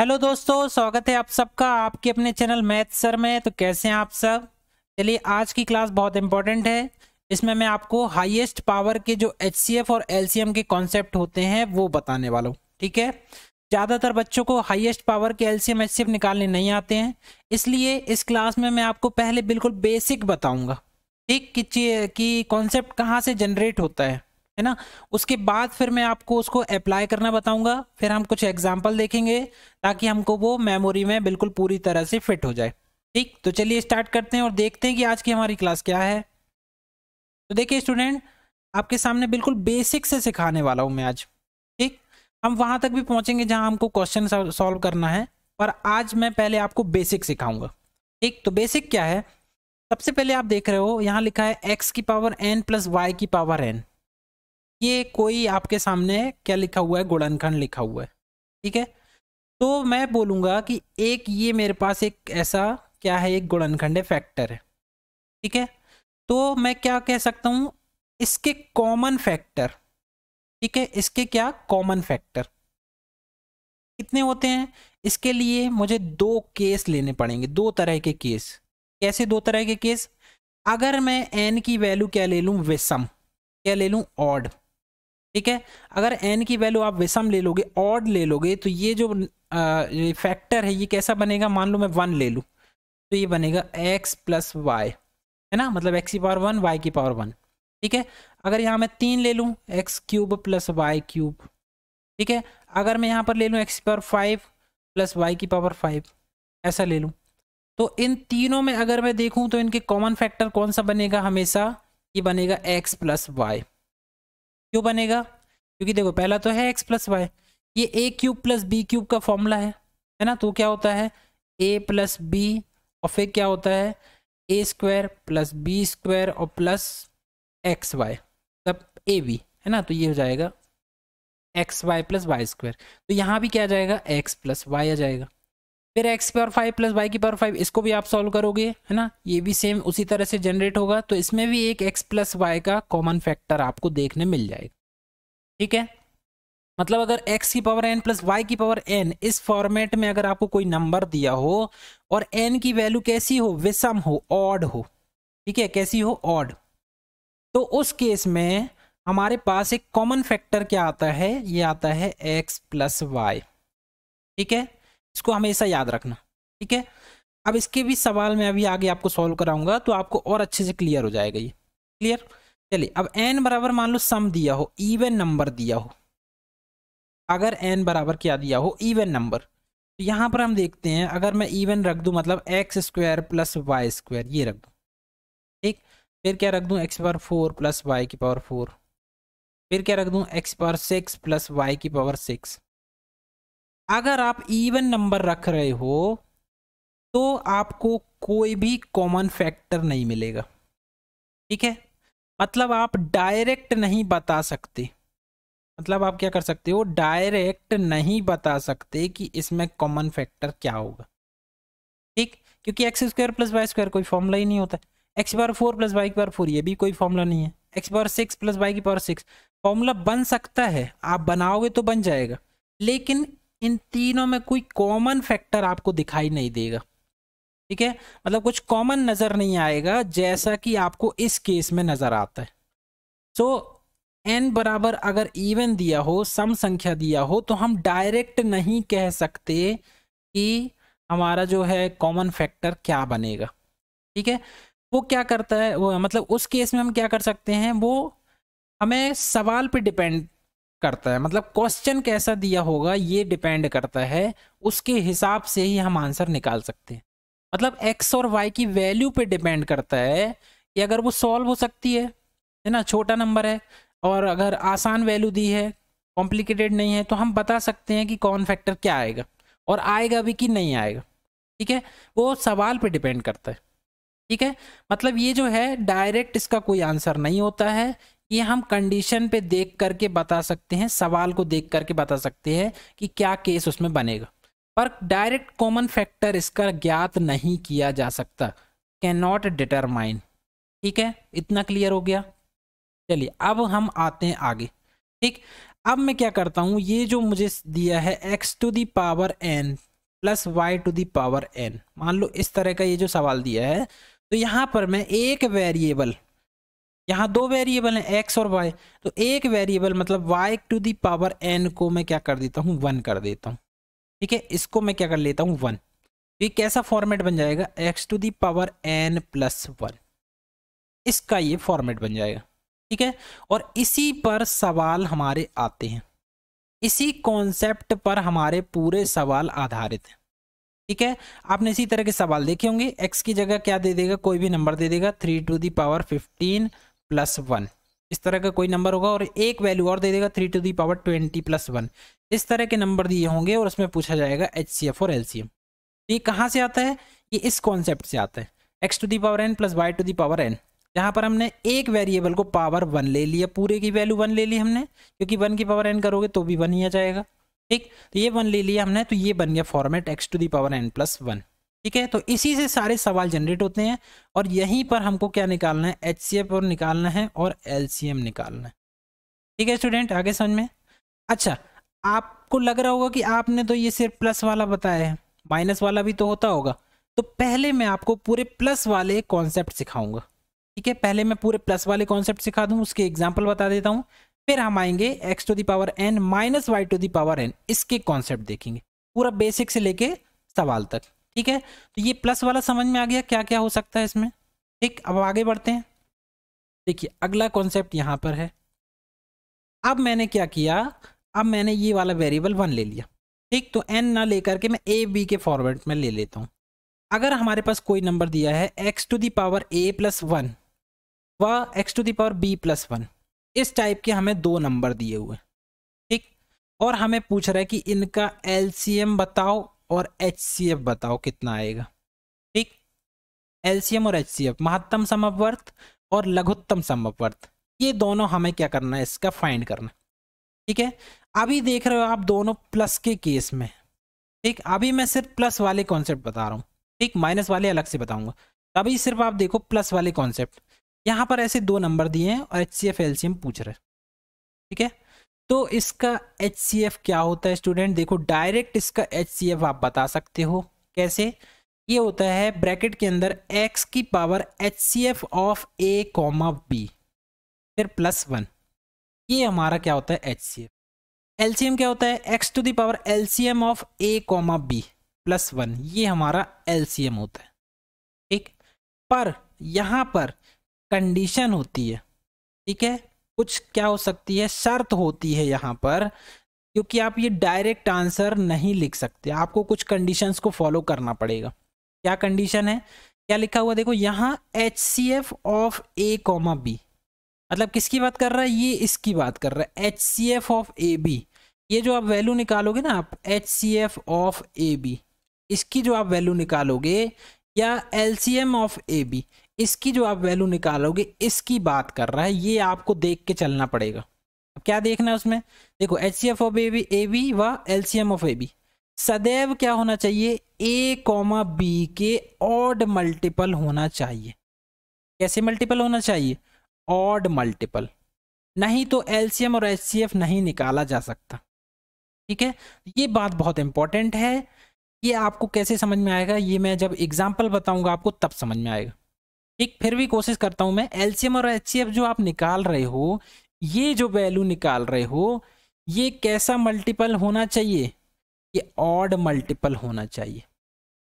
hello दोस्तों स्वागत है आप सबका आपके अपने चैनल मैथ सर में तो कैसे हैं आप सब चलिए आज की क्लास बहुत इंपॉर्टेंट है इसमें मैं आपको हाईएस्ट पावर के जो एच और एल के कॉन्सेप्ट होते हैं वो बताने वाला हूँ ठीक है ज़्यादातर बच्चों को हाईएस्ट पावर के एल सी एम निकालने नहीं आते हैं इसलिए इस क्लास में मैं आपको पहले बिल्कुल बेसिक बताऊँगा ठीक कि कॉन्सेप्ट कहाँ से जनरेट होता है है ना उसके बाद फिर मैं आपको उसको अप्लाई करना बताऊंगा फिर हम कुछ एग्जाम्पल देखेंगे ताकि हमको वो मेमोरी में बिल्कुल पूरी तरह से फिट हो जाए ठीक तो चलिए स्टार्ट करते हैं और देखते हैं कि आज की हमारी क्लास क्या है तो देखिए स्टूडेंट आपके सामने बिल्कुल बेसिक से सिखाने वाला हूँ मैं आज ठीक हम वहाँ तक भी पहुँचेंगे जहाँ हमको क्वेश्चन सॉल्व करना है पर आज मैं पहले आपको बेसिक सिखाऊंगा ठीक तो बेसिक क्या है सबसे पहले आप देख रहे हो यहाँ लिखा है एक्स की पावर एन प्लस वाई की पावर एन ये कोई आपके सामने क्या लिखा हुआ है गुड़नखंड लिखा हुआ है ठीक है तो मैं बोलूँगा कि एक ये मेरे पास एक ऐसा क्या है एक गुणनखंड है फैक्टर है ठीक है तो मैं क्या कह सकता हूँ इसके कॉमन फैक्टर ठीक है इसके क्या कॉमन फैक्टर कितने होते हैं इसके लिए मुझे दो केस लेने पड़ेंगे दो तरह के केस कैसे दो तरह के केस अगर मैं एन की वैल्यू क्या ले लूँ विषम क्या ले लूँ ऑड ठीक है अगर एन की वैल्यू आप विषम ले लोगे ऑड ले लोगे तो ये जो फैक्टर है ये कैसा बनेगा मान लो मैं वन ले लूँ तो ये बनेगा एक्स प्लस वाई है ना मतलब एक्स की पावर वन वाई की पावर वन ठीक है अगर यहाँ मैं तीन ले लूँ X cube plus Y cube ठीक है अगर मैं यहाँ पर ले लूँ एक्स की पावर फाइव प्लस वाई की पावर फाइव ऐसा ले लूँ तो इन तीनों में अगर मैं देखूँ तो इनके कॉमन फैक्टर कौन सा बनेगा हमेशा ये बनेगा एक्स प्लस वाई क्यों बनेगा क्योंकि देखो पहला तो है एक्स प्लस वाई ये a cube plus b cube का फॉर्मूला है है ना तो क्या होता है ए प्लस बी और फिर क्या होता है a square plus b square और प्लस एक्स वाई तब ए बी है ना तो ये हो जाएगा x y plus y square तो यहाँ भी क्या आ जाएगा एक्स प्लस वाई आ जाएगा फिर x power five plus Y की पावर फाइव इसको भी आप सॉल्व करोगे है ना ये भी सेम उसी तरह से जनरेट होगा तो इसमें भी एक एक्स प्लस वाई का कॉमन फैक्टर आपको देखने मिल जाएगा ठीक है मतलब अगर x की पावर n प्लस वाई की पावर n इस फॉर्मेट में अगर आपको कोई नंबर दिया हो और n की वैल्यू कैसी हो विषम हो ऑड हो ठीक है कैसी हो ऑड तो उस केस में हमारे पास एक कॉमन फैक्टर क्या आता है ये आता है x प्लस वाई ठीक है इसको हमेशा याद रखना ठीक है अब इसके भी सवाल मैं अभी आगे आपको सॉल्व कराऊंगा तो आपको और अच्छे से क्लियर हो जाएगा ये क्लियर चलिए अब एन बराबर मान लो सम दिया हो इवन नंबर दिया हो अगर एन बराबर क्या दिया हो इवन नंबर तो यहाँ पर हम देखते हैं अगर मैं इवन रख दूँ मतलब x square plus y square ये रख दूँ ठीक फिर क्या रख दूँ x power four plus Y की पावर फोर फिर क्या रख दूँ x power six plus Y की पावर सिक्स अगर आप इवन नंबर रख रहे हो तो आपको कोई भी कॉमन फैक्टर नहीं मिलेगा ठीक है मतलब आप डायरेक्ट नहीं बता सकते मतलब आप क्या कर सकते हो डायरेक्ट नहीं बता सकते कि इसमें कॉमन फैक्टर क्या होगा ठीक क्योंकि x square plus y square कोई फॉर्मूला ही नहीं होता एक्स बार फोर प्लस वाई की फोर ये भी कोई फॉर्मूला नहीं है एक्स बार सिक्स प्लस वाई की पावर सिक्स फॉर्मूला बन सकता है आप बनाओगे तो बन जाएगा लेकिन इन तीनों में कोई कॉमन फैक्टर आपको दिखाई नहीं देगा ठीक है मतलब कुछ कॉमन नज़र नहीं आएगा जैसा कि आपको इस केस में नज़र आता है सो so, एन बराबर अगर इवन दिया हो सम संख्या दिया हो तो हम डायरेक्ट नहीं कह सकते कि हमारा जो है कॉमन फैक्टर क्या बनेगा ठीक है वो क्या करता है वो मतलब उस केस में हम क्या कर सकते हैं वो हमें सवाल पे डिपेंड करता है मतलब क्वेश्चन कैसा दिया होगा ये डिपेंड करता है उसके हिसाब से ही हम आंसर निकाल सकते हैं मतलब एक्स और वाई की वैल्यू पे डिपेंड करता है कि अगर वो सॉल्व हो सकती है है ना छोटा नंबर है और अगर आसान वैल्यू दी है कॉम्प्लिकेटेड नहीं है तो हम बता सकते हैं कि कौन फैक्टर क्या आएगा और आएगा भी कि नहीं आएगा ठीक है वो सवाल पे डिपेंड करता है ठीक है मतलब ये जो है डायरेक्ट इसका कोई आंसर नहीं होता है ये हम कंडीशन पे देख करके बता सकते हैं सवाल को देख करके बता सकते हैं कि क्या केस उसमें बनेगा पर डायरेक्ट कॉमन फैक्टर इसका ज्ञात नहीं किया जा सकता कैन नॉट डिटरमाइन ठीक है इतना क्लियर हो गया चलिए अब हम आते हैं आगे ठीक अब मैं क्या करता हूँ ये जो मुझे दिया है x to the power n plus y to the power n मान लो इस तरह का ये जो सवाल दिया है तो यहाँ पर मैं एक वेरिएबल यहाँ दो वेरिएबल हैं एक्स और वाई तो एक वेरिएबल मतलब y to the power n को मैं क्या कर देता हूँ वन कर देता हूँ ठीक है इसको मैं क्या कर लेता हूँ वन तो ये कैसा फॉर्मेट बन जाएगा x to the power N plus one इसका ये फॉर्मेट बन जाएगा ठीक है और इसी पर सवाल हमारे आते हैं इसी कॉन्सेप्ट पर हमारे पूरे सवाल आधारित हैं ठीक है आपने इसी तरह के सवाल देखे होंगे एक्स की जगह क्या दे देगा कोई भी नंबर दे देगा three to the power fifteen plus one इस तरह का कोई नंबर होगा और एक वैल्यू और दे देगा three to the power twenty plus one इस तरह के नंबर दिए होंगे और उसमें पूछा जाएगा एच सी एफ और एल सी एम ये कहाँ से आता है ये इस कॉन्सेप्ट से आता है x to the power N plus y to the power n जहाँ पर हमने एक वेरिएबल को पावर वन ले लिया पूरे की वैल्यू वन ले ली हमने क्योंकि वन की पावर एन करोगे तो भी वन ही आ जाएगा ठीक तो ये वन ले लिया हमने तो ये बन गया format x to the power N plus one ठीक है तो इसी से सारे सवाल जनरेट होते हैं और यहीं पर हमको क्या निकालना है एच और निकालना है और एल निकालना है ठीक है स्टूडेंट आगे समझ में अच्छा आपको लग रहा होगा कि आपने तो ये सिर्फ प्लस वाला बताया है माइनस वाला भी तो होता होगा तो पहले मैं आपको पूरे प्लस वाले कॉन्सेप्ट सिखाऊंगा ठीक है पहले मैं पूरे प्लस वाले कॉन्सेप्ट सिखा दूँ उसके एग्जाम्पल बता देता हूँ फिर हम आएंगे x to the power n minus y to the power n इसके कॉन्सेप्ट देखेंगे पूरा बेसिक से लेके सवाल तक ठीक है तो ये प्लस वाला समझ में आ गया क्या क्या हो सकता है इसमें ठीक अब आगे बढ़ते हैं देखिए अगला कॉन्सेप्ट यहाँ पर है अब मैंने क्या किया अब मैंने ये वाला वेरिएबल वन ले लिया ठीक तो एन ना लेकर के मैं ए बी के फॉर्मेट में ले लेता हूँ अगर हमारे पास कोई नंबर दिया है x to the power a plus one व x to the power b plus one इस टाइप के हमें दो नंबर दिए हुए ठीक और हमें पूछ रहा है कि इनका एलसीएम बताओ और एच बताओ कितना आएगा ठीक एलसीएम और एच महत्तम समअपवर्त और लघुत्तम समअपवर्त ये दोनों हमें क्या करना है इसका फाइंड करना ठीक है अभी देख रहे हो आप दोनों प्लस के केस में ठीक अभी मैं सिर्फ प्लस वाले कॉन्सेप्ट बता रहा हूँ ठीक माइनस वाले अलग से बताऊंगा अभी सिर्फ आप देखो प्लस वाले कॉन्सेप्ट यहाँ पर ऐसे दो नंबर दिए हैं और एच सी एफ पूछ रहे ठीक है तो इसका एच क्या होता है स्टूडेंट देखो डायरेक्ट इसका एच आप बता सकते हो कैसे ये होता है ब्रैकेट के अंदर x की power H C F of a comma b फिर प्लस वन ये हमारा क्या होता है H C F L C M क्या होता है x to the power L C M of a comma b plus one ये हमारा एल सी एम होता है ठीक पर यहाँ पर कंडीशन होती है ठीक है कुछ क्या हो सकती है शर्त होती है यहाँ पर क्योंकि आप ये डायरेक्ट आंसर नहीं लिख सकते आपको कुछ कंडीशंस को फॉलो करना पड़ेगा क्या कंडीशन है क्या लिखा हुआ देखो यहाँ H C F of a comma b मतलब किसकी बात कर रहा है ये इसकी बात कर रहा है H C F of a b ये जो आप वैल्यू निकालोगे ना आप H C F of a b इसकी जो आप वैल्यू निकालोगे या L C M of a b इसकी जो आप वैल्यू निकालोगे इसकी बात कर रहा है ये आपको देख के चलना पड़ेगा अब क्या देखना है उसमें देखो H C F of a b a b व L C M of a b सदैव क्या होना चाहिए ए कॉमा बी के ऑड मल्टीपल होना चाहिए कैसे मल्टीपल होना चाहिए ऑड मल्टीपल नहीं तो एल सी एम और एच सी एफ नहीं निकाला जा सकता ठीक है ये बात बहुत इंपॉर्टेंट है ये आपको कैसे समझ में आएगा ये मैं जब एग्जाम्पल बताऊंगा आपको तब समझ में आएगा ठीक फिर भी कोशिश करता हूँ मैं एलसीएम और एच जो आप निकाल रहे हो ये जो वैल्यू निकाल रहे हो ये कैसा मल्टीपल होना चाहिए ये ऑड मल्टीपल होना चाहिए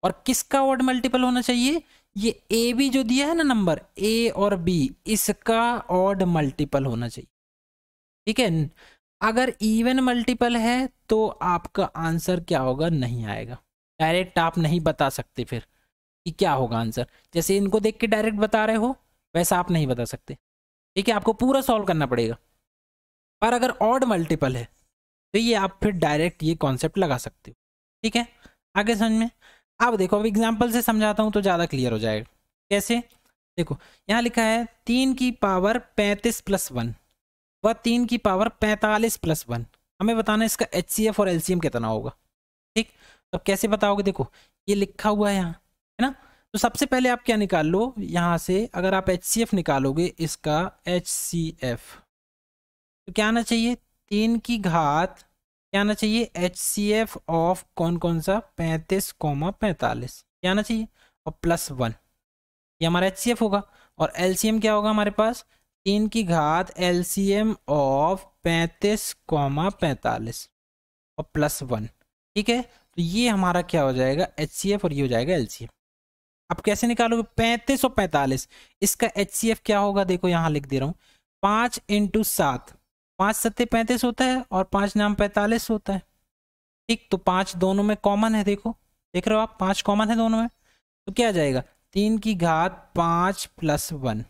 और किसका ऑड मल्टीपल होना चाहिए ये ए बी जो दिया है ना नंबर ए और बी इसका ऑड मल्टीपल होना चाहिए ठीक है अगर इवन मल्टीपल है तो आपका आंसर क्या होगा नहीं आएगा डायरेक्ट आप नहीं बता सकते फिर कि क्या होगा आंसर जैसे इनको देख के डायरेक्ट बता रहे हो वैसा आप नहीं बता सकते ठीक है आपको पूरा सॉल्व करना पड़ेगा पर अगर ऑड मल्टीपल है तो ये आप फिर डायरेक्ट ये कॉन्सेप्ट लगा सकते हो ठीक है आगे समझ में अब देखो अब एग्जाम्पल से समझाता हूँ तो ज़्यादा क्लियर हो जाएगा कैसे देखो यहाँ लिखा है तीन की पावर पैंतीस प्लस वन व तीन की पावर पैंतालीस प्लस वन हमें बताना इसका एच और एल कितना होगा ठीक तो कैसे बताओगे देखो ये लिखा हुआ है यहाँ है ना तो सबसे पहले आप क्या निकाल लो यहाँ से अगर आप एच निकालोगे इसका एच तो क्या आना चाहिए तीन की घात क्या आना चाहिए एच सी एफ ऑफ कौन कौन सा पैंतीस कॉमा पैंतालीस क्या आना चाहिए और प्लस वन ये हमारा एच सी एफ होगा और एल सी एम क्या होगा हमारे पास तीन की घात एल सी एम ऑफ पैंतीस कॉमा पैंतालीस और प्लस वन ठीक है तो ये हमारा क्या हो जाएगा एच सी एफ और ये हो जाएगा एल सी एफ अब कैसे निकालोगे पैंतीस सौ पैंतालीस इसका एच सी एफ क्या होगा देखो यहाँ लिख दे रहा हूँ पाँच इंटू सात पाँच सत्य पैंतीस होता है और पाँच नाम पैंतालीस होता है ठीक तो पाँच दोनों में कॉमन है देखो देख रहे हो आप पाँच कॉमन है दोनों में तो क्या जाएगा तीन की घात पाँच प्लस वन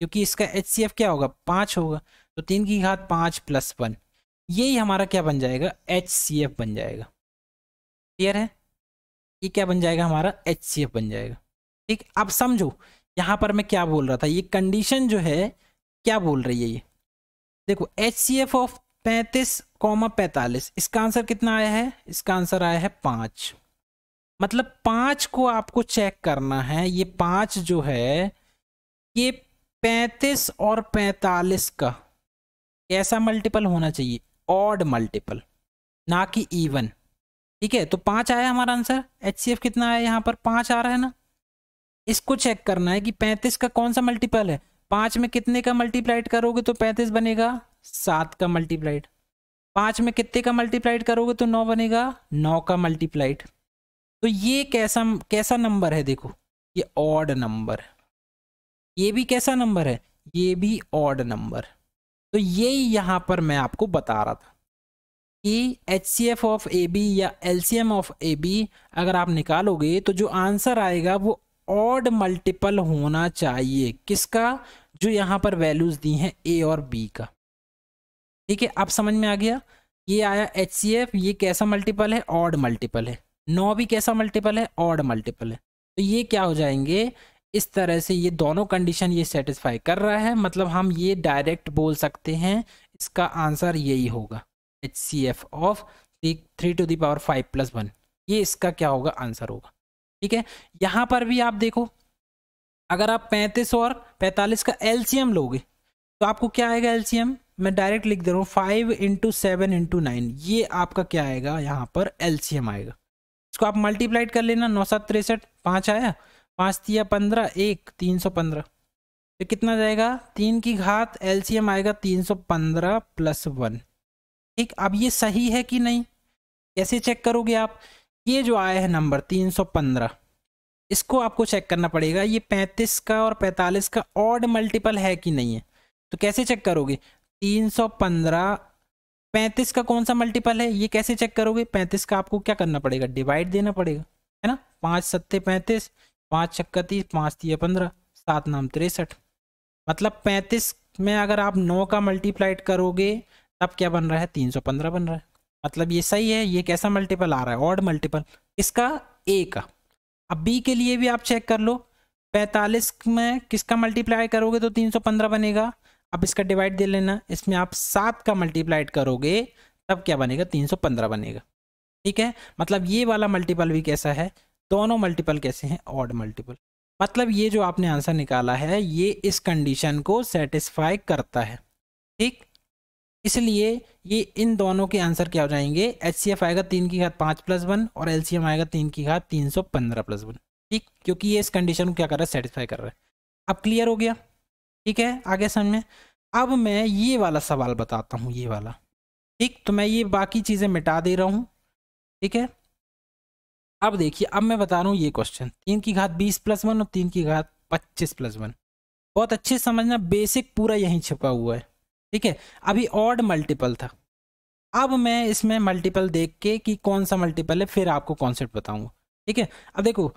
क्योंकि इसका एच सी एफ क्या होगा पाँच होगा तो तीन की घात पाँच प्लस वन यही हमारा क्या बन जाएगा एच सी एफ बन जाएगा क्लियर है ये क्या बन जाएगा हमारा एच सी एफ बन जाएगा ठीक अब समझो यहाँ पर मैं क्या बोल रहा था ये कंडीशन जो है क्या बोल रही है ये देखो एच सी एफ ऑफ पैंतीस कॉमा पैंतालीस इसका आंसर कितना आया है इसका आंसर आया है पाँच मतलब पाँच को आपको चेक करना है ये पाँच जो है ये पैंतीस और पैंतालीस का कैसा मल्टीपल होना चाहिए ऑड मल्टीपल ना कि इवन ठीक है तो पाँच आया हमारा आंसर एच कितना आया यहाँ पर पाँच आ रहा है ना इसको चेक करना है कि पैंतीस का कौन सा मल्टीपल है पांच में कितने का मल्टीप्लाइड करोगे तो पैंतीस बनेगा सात का मल्टीप्लाइड पांच में कितने का मल्टीप्लाइड करोगे तो नौ बनेगा नौ का मल्टीप्लाइड तो ये कैसा कैसा नंबर है देखो ये ऑड नंबर ये भी कैसा नंबर है ये भी ऑड नंबर तो ये यहां पर मैं आपको बता रहा था कि H C F of a b या L C M of a b अगर आप निकालोगे तो जो आंसर आएगा वो ऑड मल्टीपल होना चाहिए किसका जो यहाँ पर वैल्यूज़ दी हैं ए और बी का ठीक है आप समझ में आ गया ये आया एच सी एफ ये कैसा मल्टीपल है ऑड मल्टीपल है नौ भी कैसा मल्टीपल है ऑड मल्टीपल है तो ये क्या हो जाएंगे इस तरह से ये दोनों कंडीशन ये सेटिस्फाई कर रहा है मतलब हम ये डायरेक्ट बोल सकते हैं इसका आंसर यही होगा H C F of three to the power five plus one ये इसका क्या होगा आंसर होगा ठीक है यहाँ पर भी आप देखो अगर आप पैंतीस और पैंतालीस का एलसीएम लोगे तो आपको क्या आएगा एलसीएम मैं डायरेक्ट लिख दे रहा हूँ five into seven into nine ये आपका क्या आएगा यहाँ पर एलसीएम आएगा इसको आप मल्टीप्लाइड कर लेना नौ सात तिरसठ पाँच आया पाँच तिया पंद्रह एक तीन सौ पंद्रह तो कितना जाएगा तीन की घात एलसीएम आएगा तीन सौ पंद्रह प्लस वन ठीक अब ये सही है कि नहीं कैसे चेक करोगे आप ये जो आया है नंबर 315 इसको आपको चेक करना पड़ेगा ये 35 का और 45 का ऑड मल्टीपल है कि नहीं है तो कैसे चेक करोगे 315 35 का कौन सा मल्टीपल है ये कैसे चेक करोगे 35 का आपको क्या करना पड़ेगा डिवाइड देना पड़ेगा है ना पाँच सत्ते पैंतीस पाँच छक्का तीस पाँच तीय पंद्रह सात नाम तिरसठ मतलब पैंतीस में अगर आप नौ का मल्टीप्लाइड करोगे तब क्या बन रहा है तीन सौ पंद्रह बन रहा है मतलब ये सही है ये कैसा मल्टीपल आ रहा है ऑड मल्टीपल इसका ए का अब बी के लिए भी आप चेक कर लो पैंतालीस में किसका मल्टीप्लाई करोगे तो तीन सौ पंद्रह बनेगा अब इसका डिवाइड दे लेना इसमें आप सात का मल्टीप्लाइड करोगे तब क्या बनेगा तीन सौ पंद्रह बनेगा ठीक है मतलब ये वाला मल्टीपल भी कैसा है दोनों मल्टीपल कैसे हैं ऑड मल्टीपल मतलब ये जो आपने आंसर निकाला है ये इस कंडीशन को सेटिस्फाई करता है ठीक इसलिए ये इन दोनों के आंसर क्या हो जाएंगे एच सी एफ आएगा तीन की घात पाँच प्लस वन और एल सी एम आएगा तीन की घात तीन सौ पंद्रह प्लस वन ठीक क्योंकि ये इस कंडीशन को क्या कर रहा है सेटिस्फाई कर रहा है अब क्लियर हो गया ठीक है आगे समझ में अब मैं ये वाला सवाल बताता हूँ ये वाला ठीक तो मैं ये बाकी चीज़ें मिटा दे रहा हूँ ठीक है अब देखिए अब मैं बता रहा हूँ ये क्वेश्चन तीन की घात बीस प्लस वन और तीन की घात पच्चीस प्लस वन बहुत अच्छे समझना बेसिक पूरा यहीं छिपा हुआ है ठीक है अभी ऑड मल्टीपल था अब मैं इसमें मल्टीपल देख के कि कौन सा मल्टीपल है फिर आपको कॉन्सेप्ट बताऊंगा ठीक है अब देखो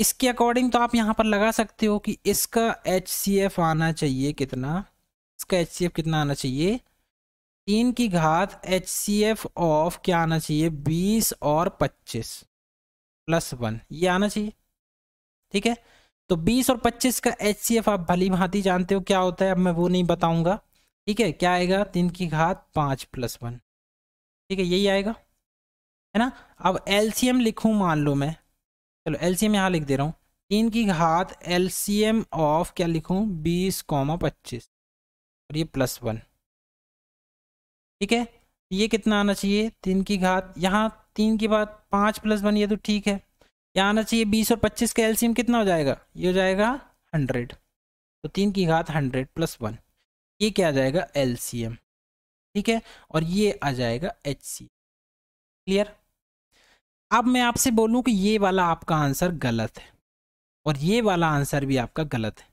इसके अकॉर्डिंग तो आप यहाँ पर लगा सकते हो कि इसका एच सी एफ आना चाहिए कितना इसका एच सी एफ कितना आना चाहिए तीन की घात एच सी एफ ऑफ क्या आना चाहिए बीस और पच्चीस प्लस वन ये आना चाहिए ठीक है तो बीस और पच्चीस का एच सी एफ आप भली भांति जानते हो क्या होता है अब मैं वो नहीं बताऊंगा ठीक है क्या आएगा तीन की घात पाँच प्लस वन ठीक है यही आएगा है ना अब एम लिखूं मान लो मैं चलो एम यहाँ लिख दे रहा हूँ तीन की घात एम ऑफ क्या लिखूं बीस कॉमा पच्चीस और ये प्लस वन ठीक है ये कितना आना चाहिए तीन की घात यहाँ तीन की बात पाँच प्लस वन ये तो ठीक है यहाँ आना चाहिए बीस और पच्चीस का एलसीएम कितना हो जाएगा ये हो जाएगा हंड्रेड तो तीन की घात हंड्रेड प्लस वन ये क्या आ जाएगा एल ठीक है और ये आ जाएगा एच क्लियर अब मैं आपसे बोलूं कि ये वाला आपका आंसर गलत है और ये वाला आंसर भी आपका गलत है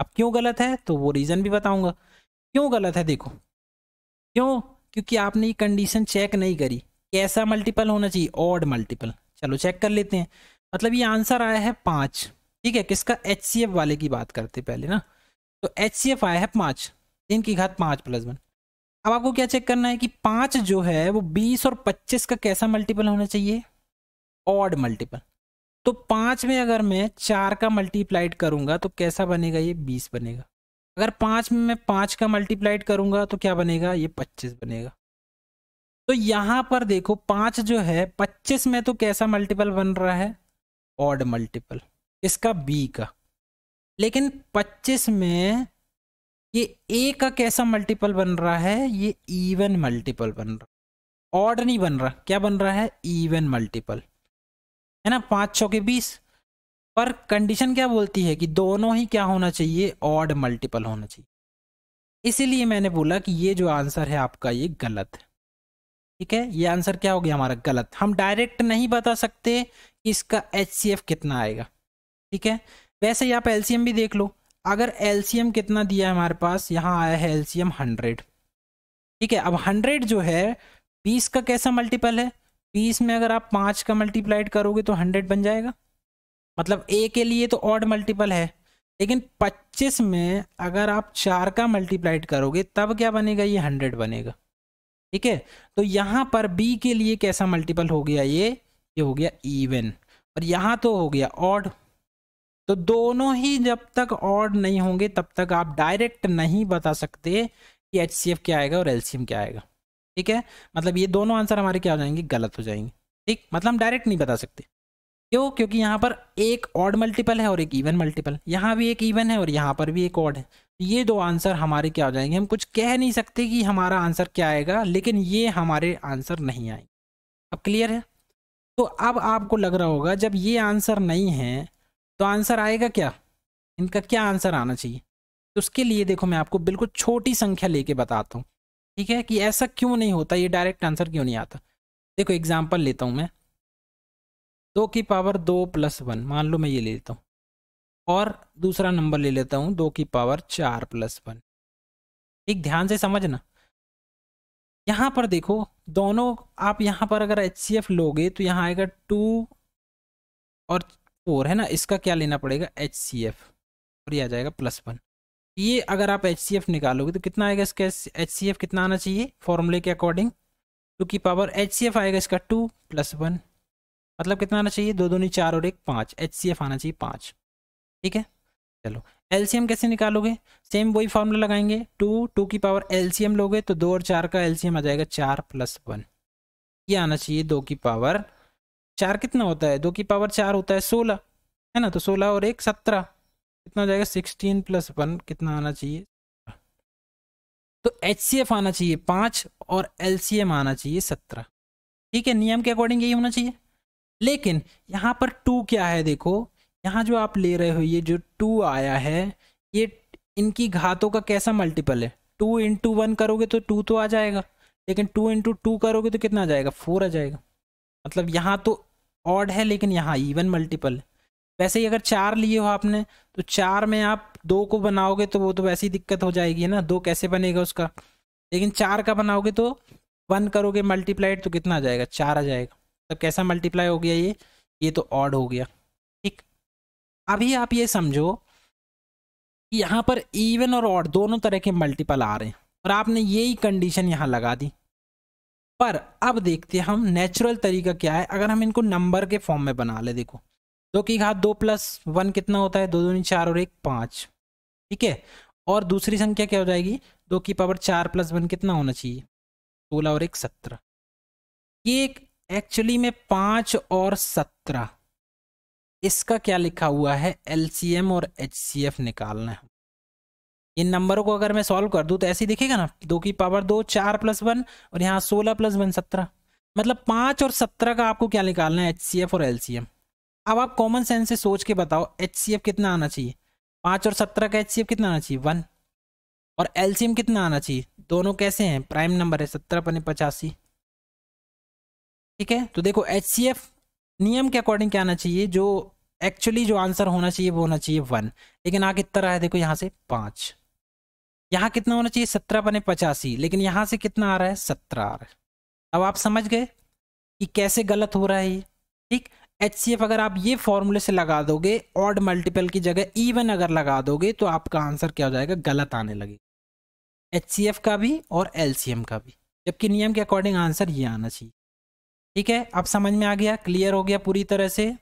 अब क्यों गलत है तो वो रीज़न भी बताऊंगा क्यों गलत है देखो क्यों क्योंकि आपने ये कंडीशन चेक नहीं करी कैसा मल्टीपल होना चाहिए ऑड मल्टीपल चलो चेक कर लेते हैं मतलब ये आंसर आया है पांच ठीक है किसका एच वाले की बात करते पहले ना तो एच आया है पांच तीन की घात पाँच प्लस वन अब आपको क्या चेक करना है कि पाँच जो है वो बीस और पच्चीस का कैसा मल्टीपल होना चाहिए ऑड मल्टीपल तो पाँच में अगर मैं चार का मल्टीप्लाइड करूँगा तो कैसा बनेगा ये बीस बनेगा अगर पाँच में मैं पाँच का मल्टीप्लाइड करूँगा तो क्या बनेगा ये पच्चीस बनेगा तो यहाँ पर देखो पाँच जो है पच्चीस में तो कैसा मल्टीपल बन रहा है ऑड मल्टीपल इसका बी का लेकिन पच्चीस में ये ए का कैसा मल्टीपल बन रहा है ये इवन मल्टीपल बन रहा ऑड नहीं बन रहा क्या बन रहा है इवन मल्टीपल है ना पाँच छः के बीस पर कंडीशन क्या बोलती है कि दोनों ही क्या होना चाहिए ऑड मल्टीपल होना चाहिए इसीलिए मैंने बोला कि ये जो आंसर है आपका ये गलत है ठीक है ये आंसर क्या हो गया हमारा गलत हम डायरेक्ट नहीं बता सकते कि इसका एच कितना आएगा ठीक है वैसे ही आप एल भी देख लो अगर एलसीएम कितना दिया है हमारे पास यहाँ आया है एलसीएम हंड्रेड ठीक है अब हंड्रेड जो है बीस का कैसा मल्टीपल है बीस में अगर आप पाँच का मल्टीप्लाइड करोगे तो हंड्रेड बन जाएगा मतलब ए के लिए तो ऑड मल्टीपल है लेकिन पच्चीस में अगर आप चार का मल्टीप्लाइड करोगे तब क्या बनेगा ये हंड्रेड बनेगा ठीक है तो यहाँ पर बी के लिए कैसा मल्टीपल हो गया ये ये हो गया इवन और यहाँ तो हो गया ऑड तो दोनों ही जब तक ऑड नहीं होंगे तब तक आप डायरेक्ट नहीं बता सकते कि एच सी एफ क्या आएगा और एल सी एम क्या आएगा ठीक है मतलब ये दोनों आंसर हमारे क्या हो जाएंगे गलत हो जाएंगे ठीक मतलब हम डायरेक्ट नहीं बता सकते क्यों क्योंकि यहाँ पर एक ऑड मल्टीपल है और एक इवन मल्टीपल यहाँ भी एक इवन है और यहाँ पर भी एक ऑड है तो ये दो आंसर हमारे क्या हो जाएंगे हम कुछ कह नहीं सकते कि हमारा आंसर क्या आएगा लेकिन ये हमारे आंसर नहीं आएंगे अब क्लियर है तो अब आपको लग रहा होगा जब ये आंसर नहीं है तो आंसर आएगा क्या इनका क्या आंसर आना चाहिए तो उसके लिए देखो मैं आपको बिल्कुल छोटी संख्या लेके बताता हूँ ठीक है कि ऐसा क्यों नहीं होता ये डायरेक्ट आंसर क्यों नहीं आता देखो एग्जाम्पल लेता हूँ मैं दो की पावर दो प्लस वन मान लो मैं ये ले लेता हूँ और दूसरा नंबर ले लेता हूँ दो की पावर चार प्लस वन एक ध्यान से समझना यहाँ पर देखो दोनों आप यहाँ पर अगर एच लोगे तो यहाँ आएगा टू और फोर है ना इसका क्या लेना पड़ेगा एच सी एफ और ये आ जाएगा प्लस वन ये अगर आप एच सी एफ निकालोगे तो कितना आएगा इसका एच सी एफ कितना आना चाहिए फॉर्मूले के अकॉर्डिंग टू की पावर एच सी एफ आएगा इसका टू प्लस वन मतलब कितना आना चाहिए दो दो नहीं चार और एक पाँच एच सी एफ आना चाहिए पाँच ठीक है चलो एलसीएम कैसे निकालोगे सेम वही फॉर्मूला लगाएंगे टू टू की पावर एल सी एम लोगे तो दो और चार का एलसीएम आ जाएगा चार प्लस वन ये आना चाहिए दो की पावर चार कितना होता है दो की पावर चार होता है सोलह है ना तो सोलह और एक सत्रह कितना हो जाएगा सिक्सटीन प्लस वन कितना आना चाहिए तो एच आना चाहिए पाँच और एल आना चाहिए सत्रह ठीक है नियम के अकॉर्डिंग यही होना चाहिए लेकिन यहाँ पर टू क्या है देखो यहाँ जो आप ले रहे हो ये जो टू आया है ये इनकी घातों का कैसा मल्टीपल है टू इंटू वन करोगे तो टू तो आ जाएगा लेकिन टू इंटू टू करोगे तो कितना आ जाएगा फोर आ जाएगा मतलब यहाँ तो ऑड है लेकिन यहाँ इवन मल्टीपल वैसे ही अगर चार लिए हो आपने तो चार में आप दो को बनाओगे तो वो तो वैसे ही दिक्कत हो जाएगी ना दो कैसे बनेगा उसका लेकिन चार का बनाओगे तो वन करोगे मल्टीप्लाइड तो कितना आ जाएगा चार आ जाएगा तब कैसा मल्टीप्लाई हो गया ये ये तो ऑड हो गया ठीक अभी आप ये समझो कि यहाँ पर इवन और ऑड दोनों तरह के मल्टीपल आ रहे हैं और आपने यही कंडीशन यहाँ लगा दी पर अब देखते हैं हम नेचुरल तरीका क्या है अगर हम इनको नंबर के फॉर्म में बना ले देखो दो की घात दो प्लस वन कितना होता है दो दूनी चार और एक पाँच ठीक है और दूसरी संख्या क्या हो जाएगी दो की पावर चार प्लस वन कितना होना चाहिए सोलह और एक सत्रह ये एक एक्चुअली में पाँच और सत्रह इसका क्या लिखा हुआ है एम और एफ निकालना है इन नंबरों को अगर मैं सॉल्व कर दूं तो ऐसे ही दिखेगा ना दो की पावर दो चार प्लस वन और यहाँ सोलह प्लस वन सत्रह मतलब पाँच और सत्रह का आपको क्या निकालना है एच और एल अब आप कॉमन सेंस से सोच के बताओ एच कितना आना चाहिए पाँच और सत्रह का एच कितना आना चाहिए वन और एल कितना आना चाहिए दोनों कैसे हैं प्राइम नंबर है सत्रह पने पचासी ठीक है तो देखो एच नियम के अकॉर्डिंग क्या आना चाहिए जो एक्चुअली जो आंसर होना चाहिए वो होना चाहिए वन लेकिन आ कितना रहा है देखो यहाँ से पाँच यहाँ कितना होना चाहिए सत्रह बने पचासी लेकिन यहाँ से कितना आ रहा है सत्रह आ रहा है अब आप समझ गए कि कैसे गलत हो रहा है ये ठीक एच अगर आप ये फॉर्मूले से लगा दोगे ऑड मल्टीपल की जगह इवन अगर लगा दोगे तो आपका आंसर क्या हो जाएगा गलत आने लगेगा एच का भी और एल का भी जबकि नियम के अकॉर्डिंग आंसर ये आना चाहिए ठीक है अब समझ में आ गया क्लियर हो गया पूरी तरह से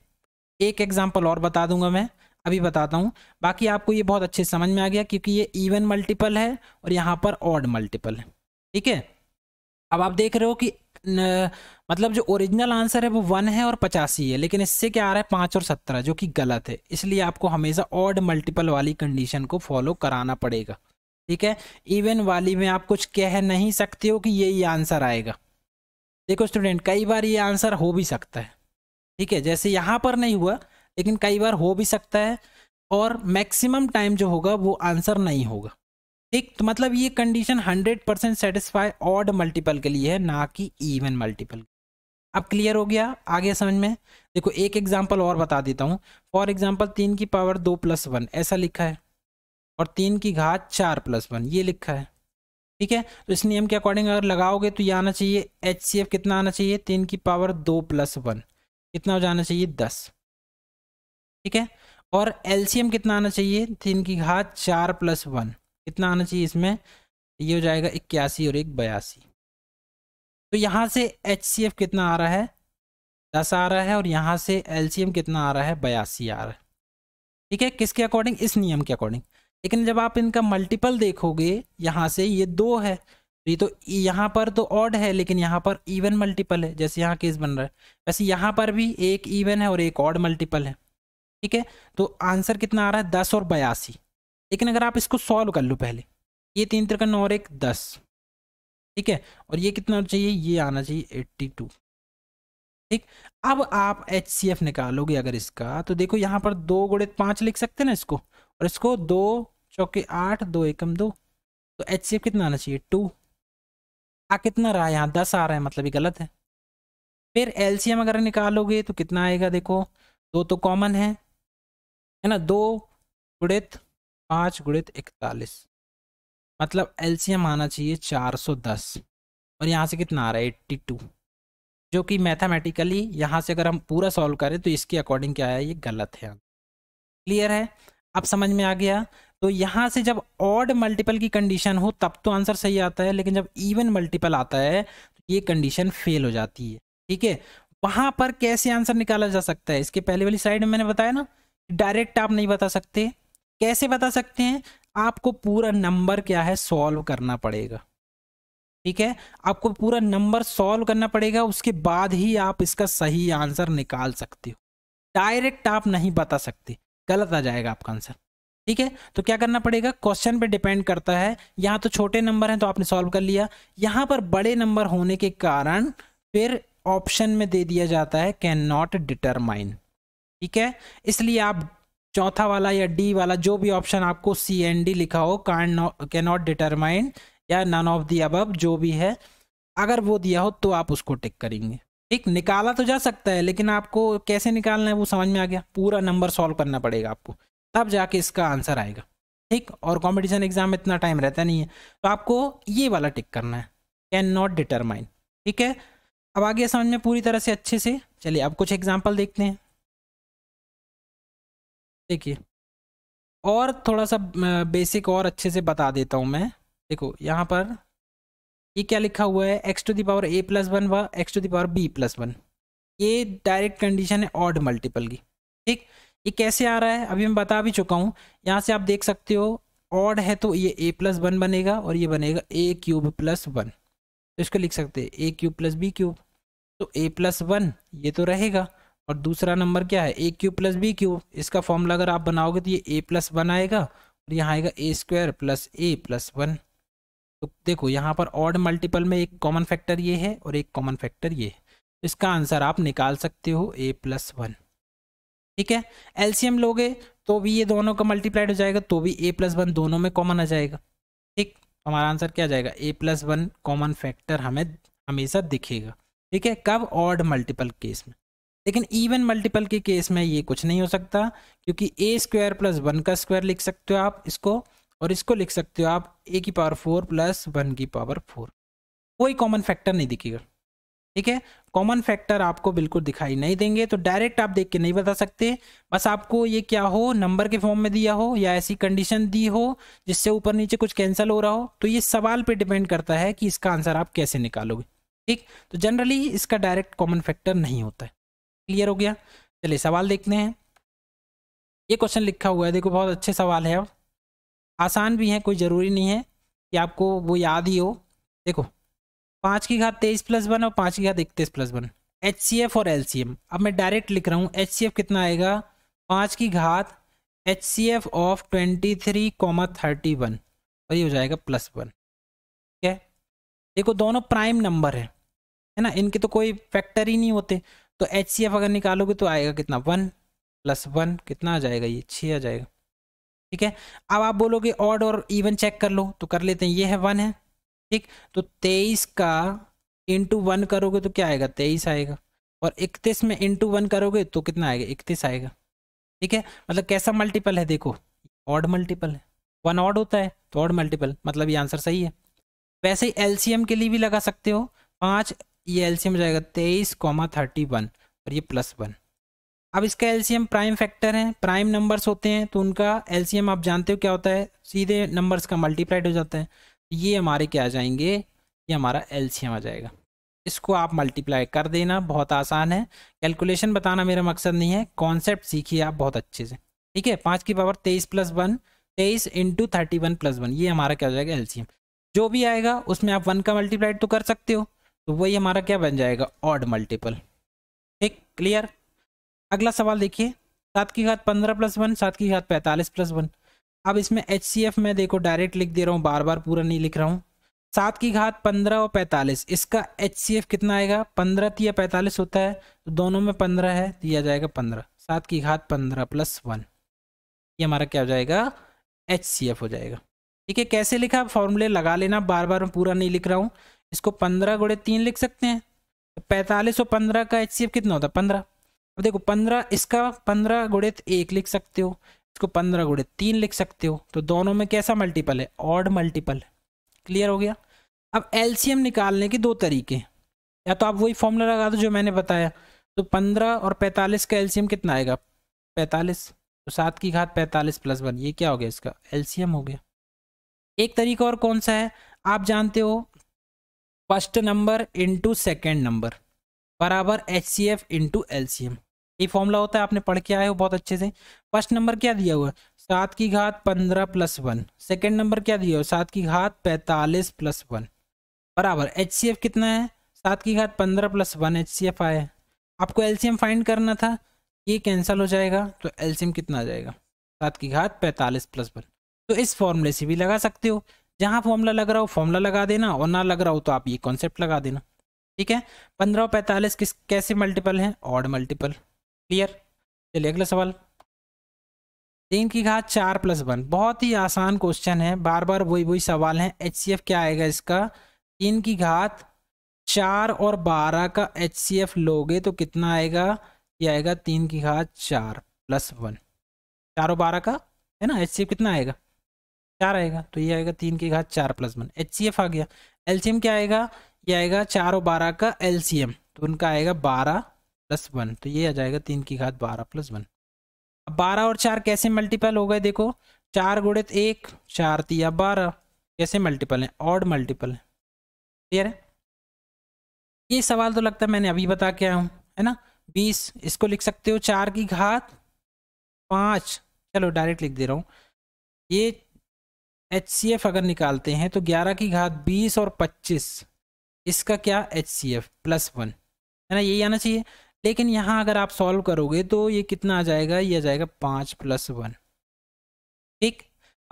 एक एग्जाम्पल और बता दूंगा मैं अभी बताता हूँ बाकी आपको ये बहुत अच्छे समझ में आ गया क्योंकि ये इवन मल्टीपल है और यहाँ पर ऑड मल्टीपल है ठीक है अब आप देख रहे हो कि न, मतलब जो ओरिजिनल आंसर है वो वन है और पचासी है लेकिन इससे क्या आ रहा है पाँच और सत्रह जो कि गलत है इसलिए आपको हमेशा ऑड मल्टीपल वाली कंडीशन को फॉलो कराना पड़ेगा ठीक है इवन वाली में आप कुछ कह नहीं सकते हो कि यही आंसर आएगा देखो स्टूडेंट कई बार ये आंसर हो भी सकता है ठीक है जैसे यहाँ पर नहीं हुआ लेकिन कई बार हो भी सकता है और मैक्सिमम टाइम जो होगा वो आंसर नहीं होगा ठीक तो मतलब ये condition 100 percent satisfy odd multiple के लिए है ना कि इवन मल्टीपल अब क्लियर हो गया आगे समझ में देखो एक एग्जाम्पल और बता देता हूँ फॉर एग्जाम्पल तीन की पावर दो प्लस वन ऐसा लिखा है और तीन की घात चार प्लस वन ये लिखा है ठीक है तो इस नियम के अकॉर्डिंग अगर लगाओगे तो ये आना चाहिए एच कितना आना चाहिए तीन की पावर दो प्लस वन कितना हो जाना चाहिए दस ठीक है और एलसीएम कितना आना चाहिए तीन की घात चार प्लस वन कितना आना चाहिए इसमें ये हो जाएगा इक्यासी और एक बयासी तो यहाँ से एच कितना आ रहा है दस आ रहा है और यहाँ से एल्शियम कितना आ रहा है बयासी आ रहा है ठीक है किसके अकॉर्डिंग इस नियम के अकॉर्डिंग लेकिन जब आप इनका मल्टीपल देखोगे यहाँ से ये दो है ये तो यहाँ पर तो ऑड है लेकिन यहाँ पर इवन मल्टीपल है जैसे यहाँ केस बन रहा है वैसे यहाँ पर भी एक इवन है और एक ऑड मल्टीपल है ठीक है तो आंसर कितना आ रहा है दस और बयासी लेकिन अगर आप इसको सॉल्व कर लो पहले ये तीन त्रिकन और एक दस ठीक है और ये कितना चाहिए ये आना चाहिए एट्टी टू ठीक अब आप एच सी एफ निकालोगे अगर इसका तो देखो यहाँ पर दो गुड़े पाँच लिख सकते ना इसको और इसको दो चौके आठ दो एकम दो तो एच सी एफ कितना आना चाहिए टू आ कितना रहा है यहाँ दस आ रहा है मतलब ये गलत है फिर एल सी एम अगर निकालोगे तो कितना आएगा देखो दो तो कॉमन है है ना दो गुणित पाँच गुणित इकतालीस मतलब एलसीएम आना चाहिए चार सौ दस और यहाँ से कितना आ रहा है एट्टी टू जो कि मैथमेटिकली यहाँ से अगर हम पूरा सॉल्व करें तो इसके अकॉर्डिंग क्या है ये गलत है क्लियर है अब समझ में आ गया तो यहाँ से जब ऑड मल्टीपल की कंडीशन हो तब तो आंसर सही आता है लेकिन जब इवन मल्टीपल आता है तो ये कंडीशन फेल हो जाती है ठीक है वहाँ पर कैसे आंसर निकाला जा सकता है इसके पहले वाली साइड में मैंने बताया ना डायरेक्ट आप नहीं बता सकते कैसे बता सकते हैं आपको पूरा नंबर क्या है सॉल्व करना पड़ेगा ठीक है आपको पूरा नंबर सॉल्व करना पड़ेगा उसके बाद ही आप इसका सही आंसर निकाल सकते हो डायरेक्ट आप नहीं बता सकते गलत आ जाएगा आपका आंसर ठीक है तो क्या करना पड़ेगा क्वेश्चन पे डिपेंड करता है यहाँ तो छोटे नंबर हैं तो आपने सॉल्व कर लिया यहाँ पर बड़े नंबर होने के कारण फिर ऑप्शन में दे दिया जाता है कैन नॉट डिटरमाइन ठीक है इसलिए आप चौथा वाला या डी वाला जो भी ऑप्शन आपको सी एन डी लिखा हो कान कैन नॉट डिटरमाइन या नन ऑफ दी अबब जो भी है अगर वो दिया हो तो आप उसको टिक करेंगे ठीक निकाला तो जा सकता है लेकिन आपको कैसे निकालना है वो समझ में आ गया पूरा नंबर सॉल्व करना पड़ेगा आपको तब जाके इसका आंसर आएगा ठीक और कंपटीशन एग्जाम में इतना टाइम रहता नहीं है तो आपको ये वाला टिक करना है कैन नॉट डिटरमाइन ठीक है अब आगे समझ में पूरी तरह से अच्छे से चलिए अब कुछ एग्जाम्पल देखते हैं देखिए और थोड़ा सा बेसिक और अच्छे से बता देता हूँ मैं देखो यहाँ पर ये क्या लिखा हुआ है x to the power a plus one व x to the power b plus one ये डायरेक्ट कंडीशन है ऑड मल्टीपल की ठीक ये कैसे आ रहा है अभी मैं बता भी चुका हूँ यहाँ से आप देख सकते हो ऑड है तो ये ए प्लस वन बनेगा और ये बनेगा ए क्यूब प्लस वन तो इसको लिख सकते हैं a cube plus b cube तो ए प्लस वन ये तो रहेगा और दूसरा नंबर क्या है a cube plus b cube इसका फॉर्मूला अगर आप बनाओगे तो ये ए प्लस वन आएगा और यहाँ आएगा a square plus a plus one तो देखो यहाँ पर ऑड मल्टीपल में एक कॉमन फैक्टर ये है और एक कॉमन फैक्टर ये है तो इसका आंसर आप निकाल सकते हो ए प्लस वन ठीक है एलसीएम लोगे तो भी ये दोनों का मल्टीप्लाइड हो जाएगा तो भी ए प्लस वन दोनों में कॉमन आ जाएगा ठीक तो हमारा आंसर क्या जाएगा a plus one common factor हमें हमेशा दिखेगा ठीक है कब ऑड मल्टीपल केस में लेकिन इवन मल्टीपल के केस में ये कुछ नहीं हो सकता क्योंकि ए स्क्वायर प्लस वन का स्क्वायर लिख सकते हो आप इसको और इसको लिख सकते हो आप ए की पावर फोर प्लस वन की पावर फोर कोई कॉमन फैक्टर नहीं दिखेगा ठीक है कॉमन फैक्टर आपको बिल्कुल दिखाई नहीं देंगे तो डायरेक्ट आप देख के नहीं बता सकते बस आपको ये क्या हो नंबर के फॉर्म में दिया हो या ऐसी कंडीशन दी हो जिससे ऊपर नीचे कुछ कैंसिल हो रहा हो तो ये सवाल पे डिपेंड करता है कि इसका आंसर आप कैसे निकालोगे ठीक तो जनरली इसका डायरेक्ट कॉमन फैक्टर नहीं होता है क्लियर हो गया चलिए सवाल देखते हैं ये क्वेश्चन लिखा हुआ है देखो बहुत अच्छे सवाल है आसान भी है कोई ज़रूरी नहीं है कि आपको वो याद ही हो देखो पाँच की घात तेईस प्लस वन और पाँच की घात इकतीस plus one H C F और एल सी एम अब मैं डायरेक्ट लिख रहा हूँ एच सी एफ कितना आएगा पाँच की घात H C F of twenty three comma thirty one और ये हो जाएगा प्लस वन ठीक है देखो दोनों प्राइम नंबर है है ना इनके तो कोई फैक्टर ही नहीं होते तो एच सी एफ अगर निकालोगे तो आएगा कितना वन प्लस वन कितना आ जाएगा ये छः आ जाएगा ठीक है अब आप बोलोगे ऑड और इवन चेक कर लो तो कर लेते हैं ये है वन है ठीक तो तेईस का इंटू वन करोगे तो क्या आएगा तेईस आएगा और इकतीस में इंटू वन करोगे तो कितना आएगा इकतीस आएगा ठीक है मतलब कैसा मल्टीपल है देखो ऑड मल्टीपल है वन ऑड होता है तो ऑड मल्टीपल मतलब ये आंसर सही है वैसे ही एलसीएम के लिए भी लगा सकते हो पाँच ये एलसीएम जाएगा तेईस कॉमा थर्टी वन और ये प्लस वन अब इसका एलसीएम प्राइम फैक्टर है प्राइम नंबर्स होते हैं तो उनका एलसीएम आप जानते हो क्या होता है सीधे नंबर्स का मल्टीप्लाइड हो जाता है तो ये हमारे क्या आ जाएंगे ये हमारा एलसीएम आ जाएगा इसको आप मल्टीप्लाई कर देना बहुत आसान है कैलकुलेशन बताना मेरा मकसद नहीं है कॉन्सेप्ट सीखिए आप बहुत अच्छे से ठीक है पाँच की पावर तेईस प्लस वन तेईस into thirty one plus one ये हमारा क्या हो जाएगा एलसीएम जो भी आएगा उसमें आप वन का मल्टीप्लाइड तो कर सकते हो तो वही हमारा क्या बन जाएगा ऑड मल्टीपल ठीक क्लियर अगला सवाल देखिए सात की घात पंद्रह प्लस वन सात की घात पैंतालीस प्लस वन अब इसमें एच सी एफ में देखो डायरेक्ट लिख दे रहा हूँ बार बार पूरा नहीं लिख रहा हूँ सात की घात पंद्रह और पैंतालीस इसका एच सी एफ कितना आएगा पंद्रह या पैंतालीस होता है तो दोनों में पंद्रह है दिया जाएगा पंद्रह सात की घात पंद्रह प्लस वन ये हमारा क्या हो जाएगा एच सी एफ हो जाएगा ठीक है कैसे लिखा फॉर्मूले लगा लेना बार बार मैं पूरा नहीं लिख रहा हूँ इसको पंद्रह गुड़े तीन लिख सकते हैं तो पैंतालीस और पंद्रह का एच कितना होता है पंद्रह अब देखो पंद्रह इसका पंद्रह गुड़े एक लिख सकते हो इसको पंद्रह गुड़े तीन लिख सकते हो तो दोनों में कैसा मल्टीपल है ऑड मल्टीपल क्लियर हो गया अब एल निकालने के दो तरीके या तो आप वही फॉर्मूला लगा दो जो मैंने बताया तो पंद्रह और पैंतालीस का एलसीएम कितना आएगा पैंतालीस तो सात की घात पैंतालीस प्लस वन ये क्या हो गया इसका एलसीएम हो गया एक तरीका और कौन सा है आप जानते हो first number into second number बराबर H C F into L C M ये फॉर्मूला होता है आपने पढ़ के आए हो बहुत अच्छे से फर्स्ट नंबर क्या दिया हुआ है सात की घात पंद्रह प्लस वन सेकेंड नंबर क्या दिया हुआ सात की घात पैंतालीस प्लस वन बराबर एच सी एफ कितना है सात की घात पंद्रह plus one H C F आया है आपको एल सी एम फाइंड करना था ये कैंसिल हो जाएगा तो एल सी एम कितना आ जाएगा सात की घात पैंतालीस प्लस वन तो इस फॉर्मूले से भी लगा सकते हो जहाँ फॉर्मूला लग रहा हो फॉर्मूला लगा देना और ना लग रहा हो तो आप ये कॉन्सेप्ट लगा देना ठीक है पंद्रह और पैंतालीस किस कैसे मल्टीपल है ऑड मल्टीपल क्लियर चलिए अगला सवाल तीन की घात चार प्लस वन बहुत ही आसान क्वेश्चन है बार बार वही वही सवाल है एच क्या आएगा इसका तीन की घात चार और बारह का एच लोगे तो कितना आएगा ये आएगा तीन की घात चार प्लस वन चार और बारह का है ना एच कितना आएगा चार आएगा तो ये आएगा तीन की घात चार प्लस वन एच आ गया एम क्या आएगा ये आएगा चार और बारह का एलसीएम तो उनका आएगा बारह प्लस वन तो ये आ जाएगा तीन की घात बारह प्लस वन अब बारह और चार कैसे मल्टीपल हो गए देखो चार गुड़े एक चार तिया बारह कैसे मल्टीपल है ऑड मल्टीपल है क्लियर है ये सवाल तो लगता है मैंने अभी बता के आया हूँ है ना बीस इसको लिख सकते हो चार की घात पाँच चलो डायरेक्ट लिख दे रहा हूँ ये एच सी एफ अगर निकालते हैं तो ग्यारह की घात बीस और पच्चीस इसका क्या H C F plus one है ना यही आना चाहिए लेकिन यहाँ अगर आप सॉल्व करोगे तो ये कितना आ जाएगा ये आ जाएगा पाँच प्लस वन ठीक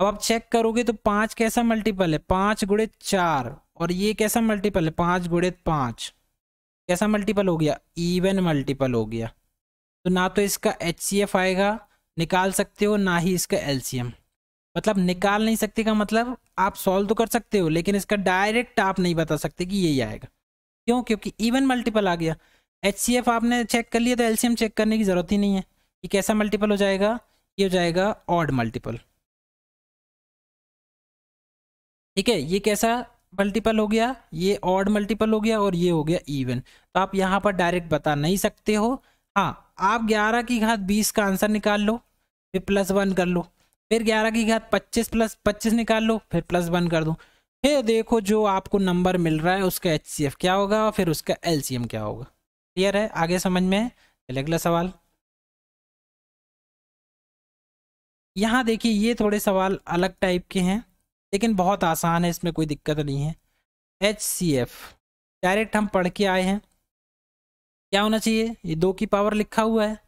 अब आप चेक करोगे तो पाँच कैसा मल्टीपल है पाँच गुड़े चार और ये कैसा मल्टीपल है पाँच गुड़े पाँच कैसा मल्टीपल हो गया इवन मल्टीपल हो गया तो ना तो इसका एच आएगा निकाल सकते हो ना ही इसका एल मतलब निकाल नहीं सकते का मतलब आप सॉल्व तो कर सकते हो लेकिन इसका डायरेक्ट आप नहीं बता सकते कि यही आएगा क्यों क्योंकि इवन मल्टीपल आ गया एच आपने चेक कर लिया तो एलसीएम चेक करने की ज़रूरत ही नहीं है ये कैसा मल्टीपल हो जाएगा ये हो जाएगा ऑड मल्टीपल ठीक है ये कैसा मल्टीपल हो गया ये ऑड मल्टीपल हो गया और ये हो गया इवन तो आप यहाँ पर डायरेक्ट बता नहीं सकते हो हाँ आप ग्यारह की घात बीस का आंसर निकाल लो फिर प्लस वन कर लो फिर ग्यारह की घात पच्चीस प्लस पच्चीस निकाल लो फिर प्लस वन कर दो फिर देखो जो आपको नंबर मिल रहा है उसका एच क्या होगा और फिर उसका एल क्या होगा क्लियर है आगे समझ में है चलिए अगला सवाल यहाँ देखिए ये थोड़े सवाल अलग टाइप के हैं लेकिन बहुत आसान है इसमें कोई दिक्कत नहीं है एच सी एफ डायरेक्ट हम पढ़ के आए हैं क्या होना चाहिए ये दो की पावर लिखा हुआ है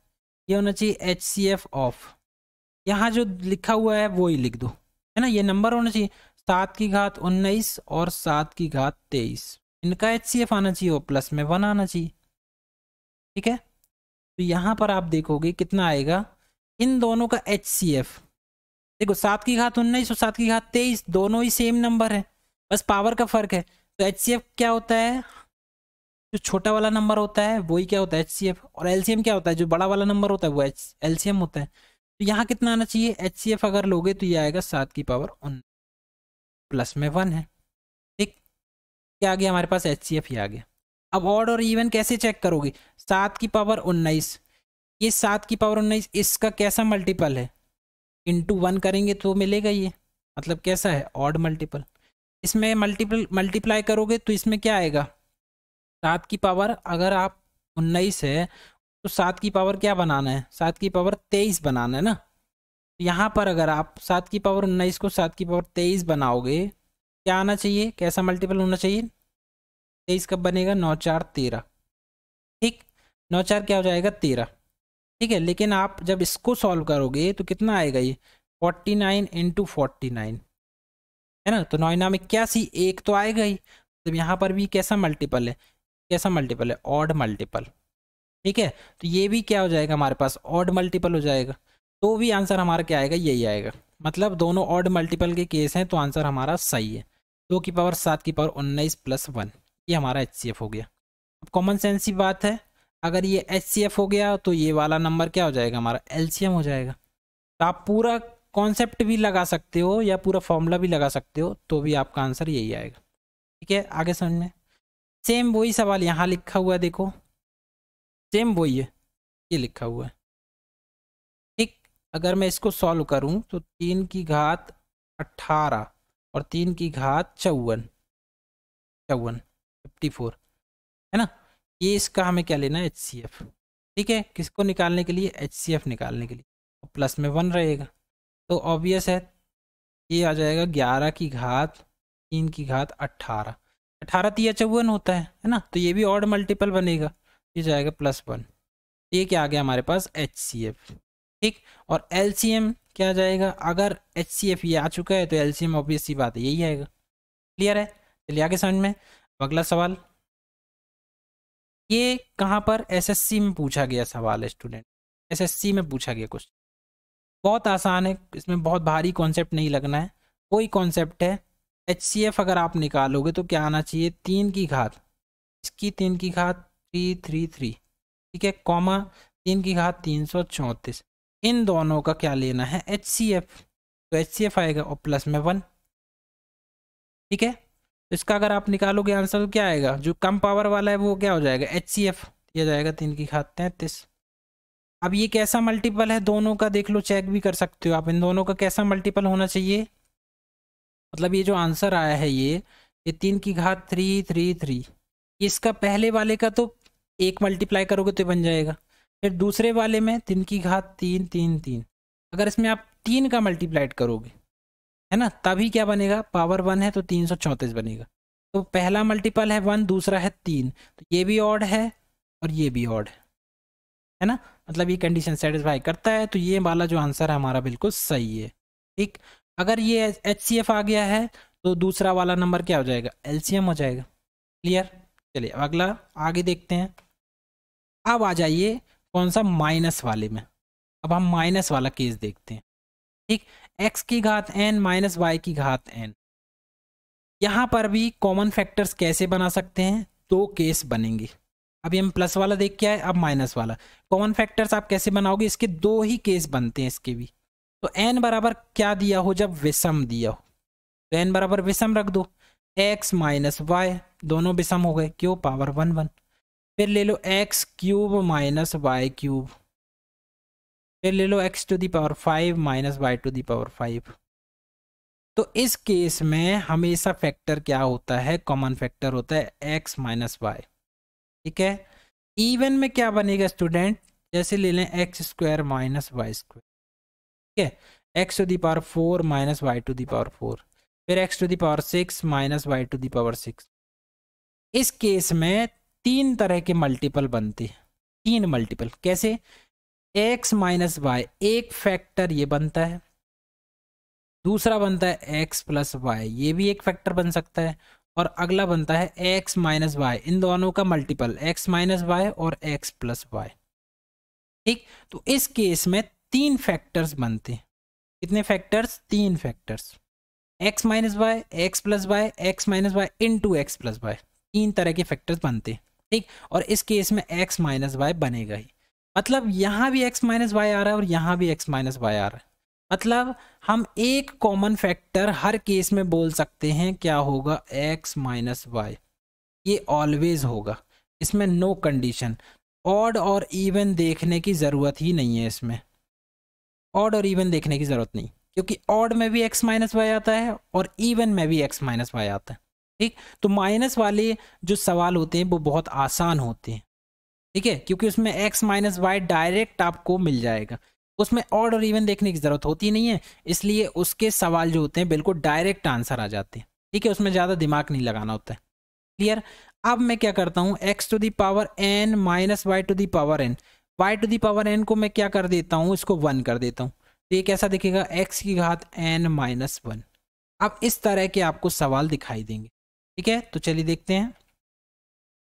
ये होना चाहिए एच सी एफ ऑफ यहाँ जो लिखा हुआ है वो ही लिख दो है ना ये नंबर होना चाहिए सात की घात उन्नीस और सात की घात तेईस इनका एच सी एफ आना चाहिए और प्लस में वन आना चाहिए ठीक है तो यहाँ पर आप देखोगे कितना आएगा इन दोनों का एच सी एफ देखो सात की घात उन्नीस और सात की घात तेईस दोनों ही सेम नंबर है बस पावर का फर्क है तो एच सी एफ क्या होता है जो छोटा वाला नंबर होता है वही क्या होता है एच सी एफ और एल सी एम क्या होता है जो बड़ा वाला नंबर होता है वो एच एल सी एम होता है तो यहाँ कितना आना चाहिए एच सी एफ अगर लोगे तो ये आएगा सात की पावर उन्नीस प्लस में वन है ठीक क्या आ गया हमारे पास एच ये आ गया अब ऑड और इवन कैसे चेक करोगे सात की पावर उन्नीस ये सात की पावर उन्नीस इसका कैसा मल्टीपल है इंटू वन करेंगे तो मिलेगा ये मतलब कैसा है ऑड मल्टीपल इसमें मल्टीपल मल्टीप्लाई करोगे तो इसमें क्या आएगा सात की पावर अगर आप उन्नीस है तो सात की पावर क्या बनाना है सात की पावर तेईस बनाना है ना तो यहाँ पर अगर आप सात की पावर उन्नीस को सात की पावर तेईस बनाओगे क्या आना चाहिए कैसा मल्टीपल होना चाहिए तेईस कब बनेगा नौ चार तेरह ठीक नौ चार क्या हो जाएगा तेरह ठीक है लेकिन आप जब इसको सॉल्व करोगे तो कितना आएगा ये forty nine into forty nine है ना तो नौना में इक्यासी एक तो आएगा ही तो यहाँ पर भी कैसा मल्टीपल है कैसा मल्टीपल है ऑड मल्टीपल ठीक है तो ये भी क्या हो जाएगा हमारे पास ऑड मल्टीपल हो जाएगा तो भी आंसर हमारा क्या आएगा यही आएगा मतलब दोनों ऑड मल्टीपल के केस हैं तो आंसर हमारा सही है दो की पावर सात की पावर उन्नीस प्लस वन ये हमारा एच हो गया अब कॉमन सेंस की बात है अगर ये एच हो गया तो ये वाला नंबर क्या हो जाएगा हमारा एल हो जाएगा तो आप पूरा कॉन्सेप्ट भी लगा सकते हो या पूरा फॉर्मूला भी लगा सकते हो तो भी आपका आंसर यही आएगा ठीक है आगे समझ में सेम वही सवाल यहाँ लिखा हुआ है देखो सेम वही है ये लिखा हुआ है ठीक अगर मैं इसको सॉल्व करूं तो तीन की घात अट्ठारह और तीन की घात चौवन चौवन फिफ्टी फोर है ना ये इसका हमें क्या लेना है एच सी एफ ठीक है किसको निकालने के लिए एच सी एफ निकालने के लिए प्लस तो में वन रहेगा तो ऑब्वियस है ये आ जाएगा ग्यारह की घात तीन की घात अट्ठारह अट्ठारह तीया चौवन होता है है ना तो ये भी ऑड मल्टीपल बनेगा ये जाएगा प्लस वन ये क्या आ गया हमारे पास एच सी एफ ठीक और एल सी एम क्या जाएगा अगर एच सी एफ ये आ चुका है तो एल सी एम ऑब्वियस सी बात है यही आएगा क्लियर है चलिए आगे समझ में अगला सवाल ये कहाँ पर एसएससी में पूछा गया सवाल है स्टूडेंट एसएससी में पूछा गया कुछ बहुत आसान है इसमें बहुत भारी कॉन्सेप्ट नहीं लगना है कोई कॉन्सेप्ट है एच अगर आप निकालोगे तो क्या आना चाहिए तीन की घात इसकी तीन की घात थ्री थ्री थ्री ठीक है कॉमा तीन की घात तीन सौ चौंतीस इन दोनों का क्या लेना है एच सी एफ तो एच सी एफ आएगा और प्लस में वन ठीक है तो इसका अगर आप निकालोगे आंसर तो क्या आएगा जो कम पावर वाला है वो क्या हो जाएगा एच सी एफ दिया जाएगा तीन की घात तैंतीस अब ये कैसा मल्टीपल है दोनों का देख लो चेक भी कर सकते हो आप इन दोनों का कैसा मल्टीपल होना चाहिए मतलब ये जो आंसर आया है ये ये तीन की घात थ्री थ्री थ्री इसका पहले वाले का तो एक मल्टीप्लाई करोगे तो बन जाएगा फिर दूसरे वाले में तीन की घात तीन तीन तीन अगर इसमें आप तीन का मल्टीप्लाइड करोगे है ना तभी क्या बनेगा पावर वन है तो तीन सौ चौंतीस बनेगा तो पहला मल्टीपल है वन दूसरा है तीन तो ये भी ऑड है और ये भी ऑड है है ना मतलब ये कंडीशन सेटिस्फाई करता है तो ये वाला जो आंसर है हमारा बिल्कुल सही है ठीक अगर ये एच आ गया है तो दूसरा वाला नंबर क्या हो जाएगा एल हो जाएगा क्लियर चलिए अगला आगे देखते हैं अब आ जाइए कौन सा माइनस वाले में अब हम माइनस वाला केस देखते हैं ठीक एक्स की घात एन माइनस वाई की घात एन यहाँ पर भी कॉमन फैक्टर्स कैसे बना सकते हैं दो केस बनेंगे अभी हम प्लस वाला देख के आए अब माइनस वाला कॉमन फैक्टर्स आप कैसे बनाओगे इसके दो ही केस बनते हैं इसके भी तो एन बराबर क्या दिया हो जब विषम दिया हो तो एन बराबर विषम रख दो एक्स माइनस वाई दोनों विषम हो गए क्यों पावर वन वन फिर ले लो x cube minus y cube फिर ले लो x to the power five minus y to the power five तो इस केस में हमेशा फैक्टर क्या होता है कॉमन फैक्टर होता है एक्स माइनस वाई ठीक है इवन में क्या बनेगा स्टूडेंट जैसे ले लें x square minus y square ठीक है x to the power four minus y to the power four फिर x to the power six minus y to the power six इस केस में तीन तरह के मल्टीपल बनते हैं तीन मल्टीपल कैसे एक्स माइनस वाई एक फैक्टर ये बनता है दूसरा बनता है एक्स प्लस वाई ये भी एक फैक्टर बन सकता है और अगला बनता है एक्स माइनस वाई इन दोनों का मल्टीपल एक्स माइनस वाई और एक्स प्लस वाई ठीक तो इस केस में तीन फैक्टर्स बनते हैं कितने फैक्टर्स तीन factors x minus y x plus y x minus y into x plus y तीन तरह के फैक्टर्स बनते हैं ठीक और इस केस में एक्स माइनस वाई बनेगा ही मतलब यहाँ भी एक्स माइनस वाई आ रहा है और यहाँ भी एक्स माइनस वाई आ रहा है मतलब हम एक कॉमन फैक्टर हर केस में बोल सकते हैं क्या होगा एक्स माइनस वाई ये ऑलवेज होगा इसमें नो कंडीशन ऑड और इवन देखने की ज़रूरत ही नहीं है इसमें ऑड और इवन देखने की ज़रूरत नहीं क्योंकि ऑड में भी एक्स माइनस वाई आता है और इवन में भी एक्स माइनस वाई आता है ठीक तो माइनस वाले जो सवाल होते हैं वो बहुत आसान होते हैं ठीक है क्योंकि उसमें एक्स माइनस वाई डायरेक्ट आपको मिल जाएगा उसमें ऑड और इवन देखने की ज़रूरत होती नहीं है इसलिए उसके सवाल जो होते हैं बिल्कुल डायरेक्ट आंसर आ जाते हैं ठीक है उसमें ज़्यादा दिमाग नहीं लगाना होता है क्लियर अब मैं क्या करता हूँ x to the power n minus y to the power n y to the power n को मैं क्या कर देता हूँ इसको वन कर देता हूँ तो ये कैसा दिखेगा एक्स की घात एन माइनस वन अब इस तरह के आपको सवाल दिखाई देंगे ठीक है तो चलिए देखते हैं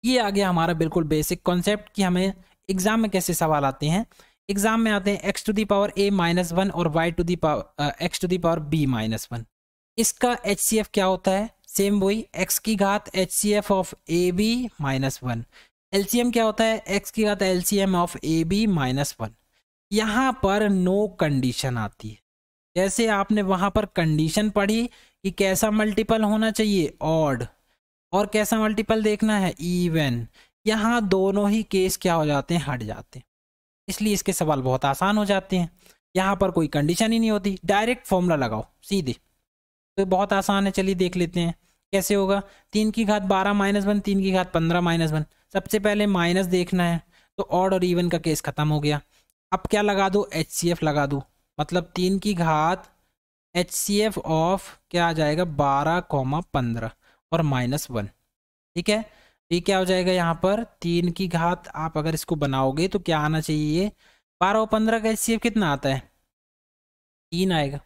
ये आ गया हमारा बिल्कुल बेसिक कॉन्सेप्ट कि हमें एग्जाम में कैसे सवाल आते हैं एग्जाम में आते हैं x to the power a minus one और y to the power x to the power b minus one इसका एच सी एफ क्या होता है सेम वही एक्स की घात H C F of a b minus one L C M क्या होता है एक्स की घात L C M of a b minus one यहाँ पर नो कंडीशन आती है जैसे आपने वहाँ पर कंडीशन पढ़ी कि कैसा मल्टीपल होना चाहिए ऑड और कैसा मल्टीपल देखना है इवन यहाँ दोनों ही केस क्या हो जाते हैं हट जाते हैं इसलिए इसके सवाल बहुत आसान हो जाते हैं यहाँ पर कोई कंडीशन ही नहीं होती डायरेक्ट फॉर्मूला लगाओ सीधे तो बहुत आसान है चलिए देख लेते हैं कैसे होगा तीन की घात बारह माइनस वन तीन की घात पंद्रह माइनस वन सबसे पहले माइनस देखना है तो ऑड और इवन का केस खत्म हो गया अब क्या लगा दो एच सी एफ लगा दो मतलब तीन की घात एच सी एफ ऑफ क्या आ जाएगा बारह कॉमा पंद्रह और माइनस वन ठीक है ये क्या हो जाएगा यहाँ पर तीन की घात आप अगर इसको बनाओगे तो क्या आना चाहिए ये बारह और पंद्रह का एच कितना आता है तीन आएगा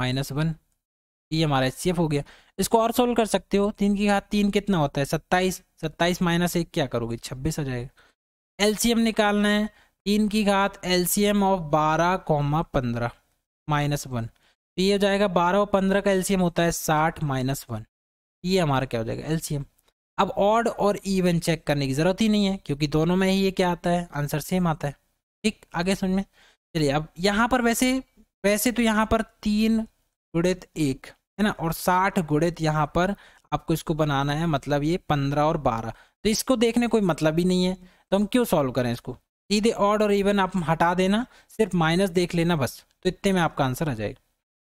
माइनस वन ये हमारा एच हो गया इसको और सोल्व कर सकते हो तीन की घात तीन कितना होता है सत्ताईस सत्ताईस माइनस एक क्या करोगे छब्बीस आ जाएगा एलसीएम निकालना है तीन की घात एम ऑफ बारह कॉमा पंद्रह माइनस वन तो ये हो जाएगा बारह और पंद्रह का एलसीएम होता है साठ माइनस वन ये हमारा क्या हो जाएगा एलसीएम अब ऑड और इवन चेक करने की ज़रूरत ही नहीं है क्योंकि दोनों में ही ये क्या आता है आंसर सेम आता है ठीक आगे समझ में चलिए अब यहाँ पर वैसे वैसे तो यहाँ पर तीन गुड़ित एक है ना और साठ गुड़ित यहाँ पर आपको इसको बनाना है मतलब ये पंद्रह और बारह तो इसको देखने कोई मतलब ही नहीं है तो हम क्यों सॉल्व करें इसको सीधे ऑड और इवन आप हटा देना सिर्फ माइनस देख लेना बस तो इतने में आपका आंसर आ जाएगा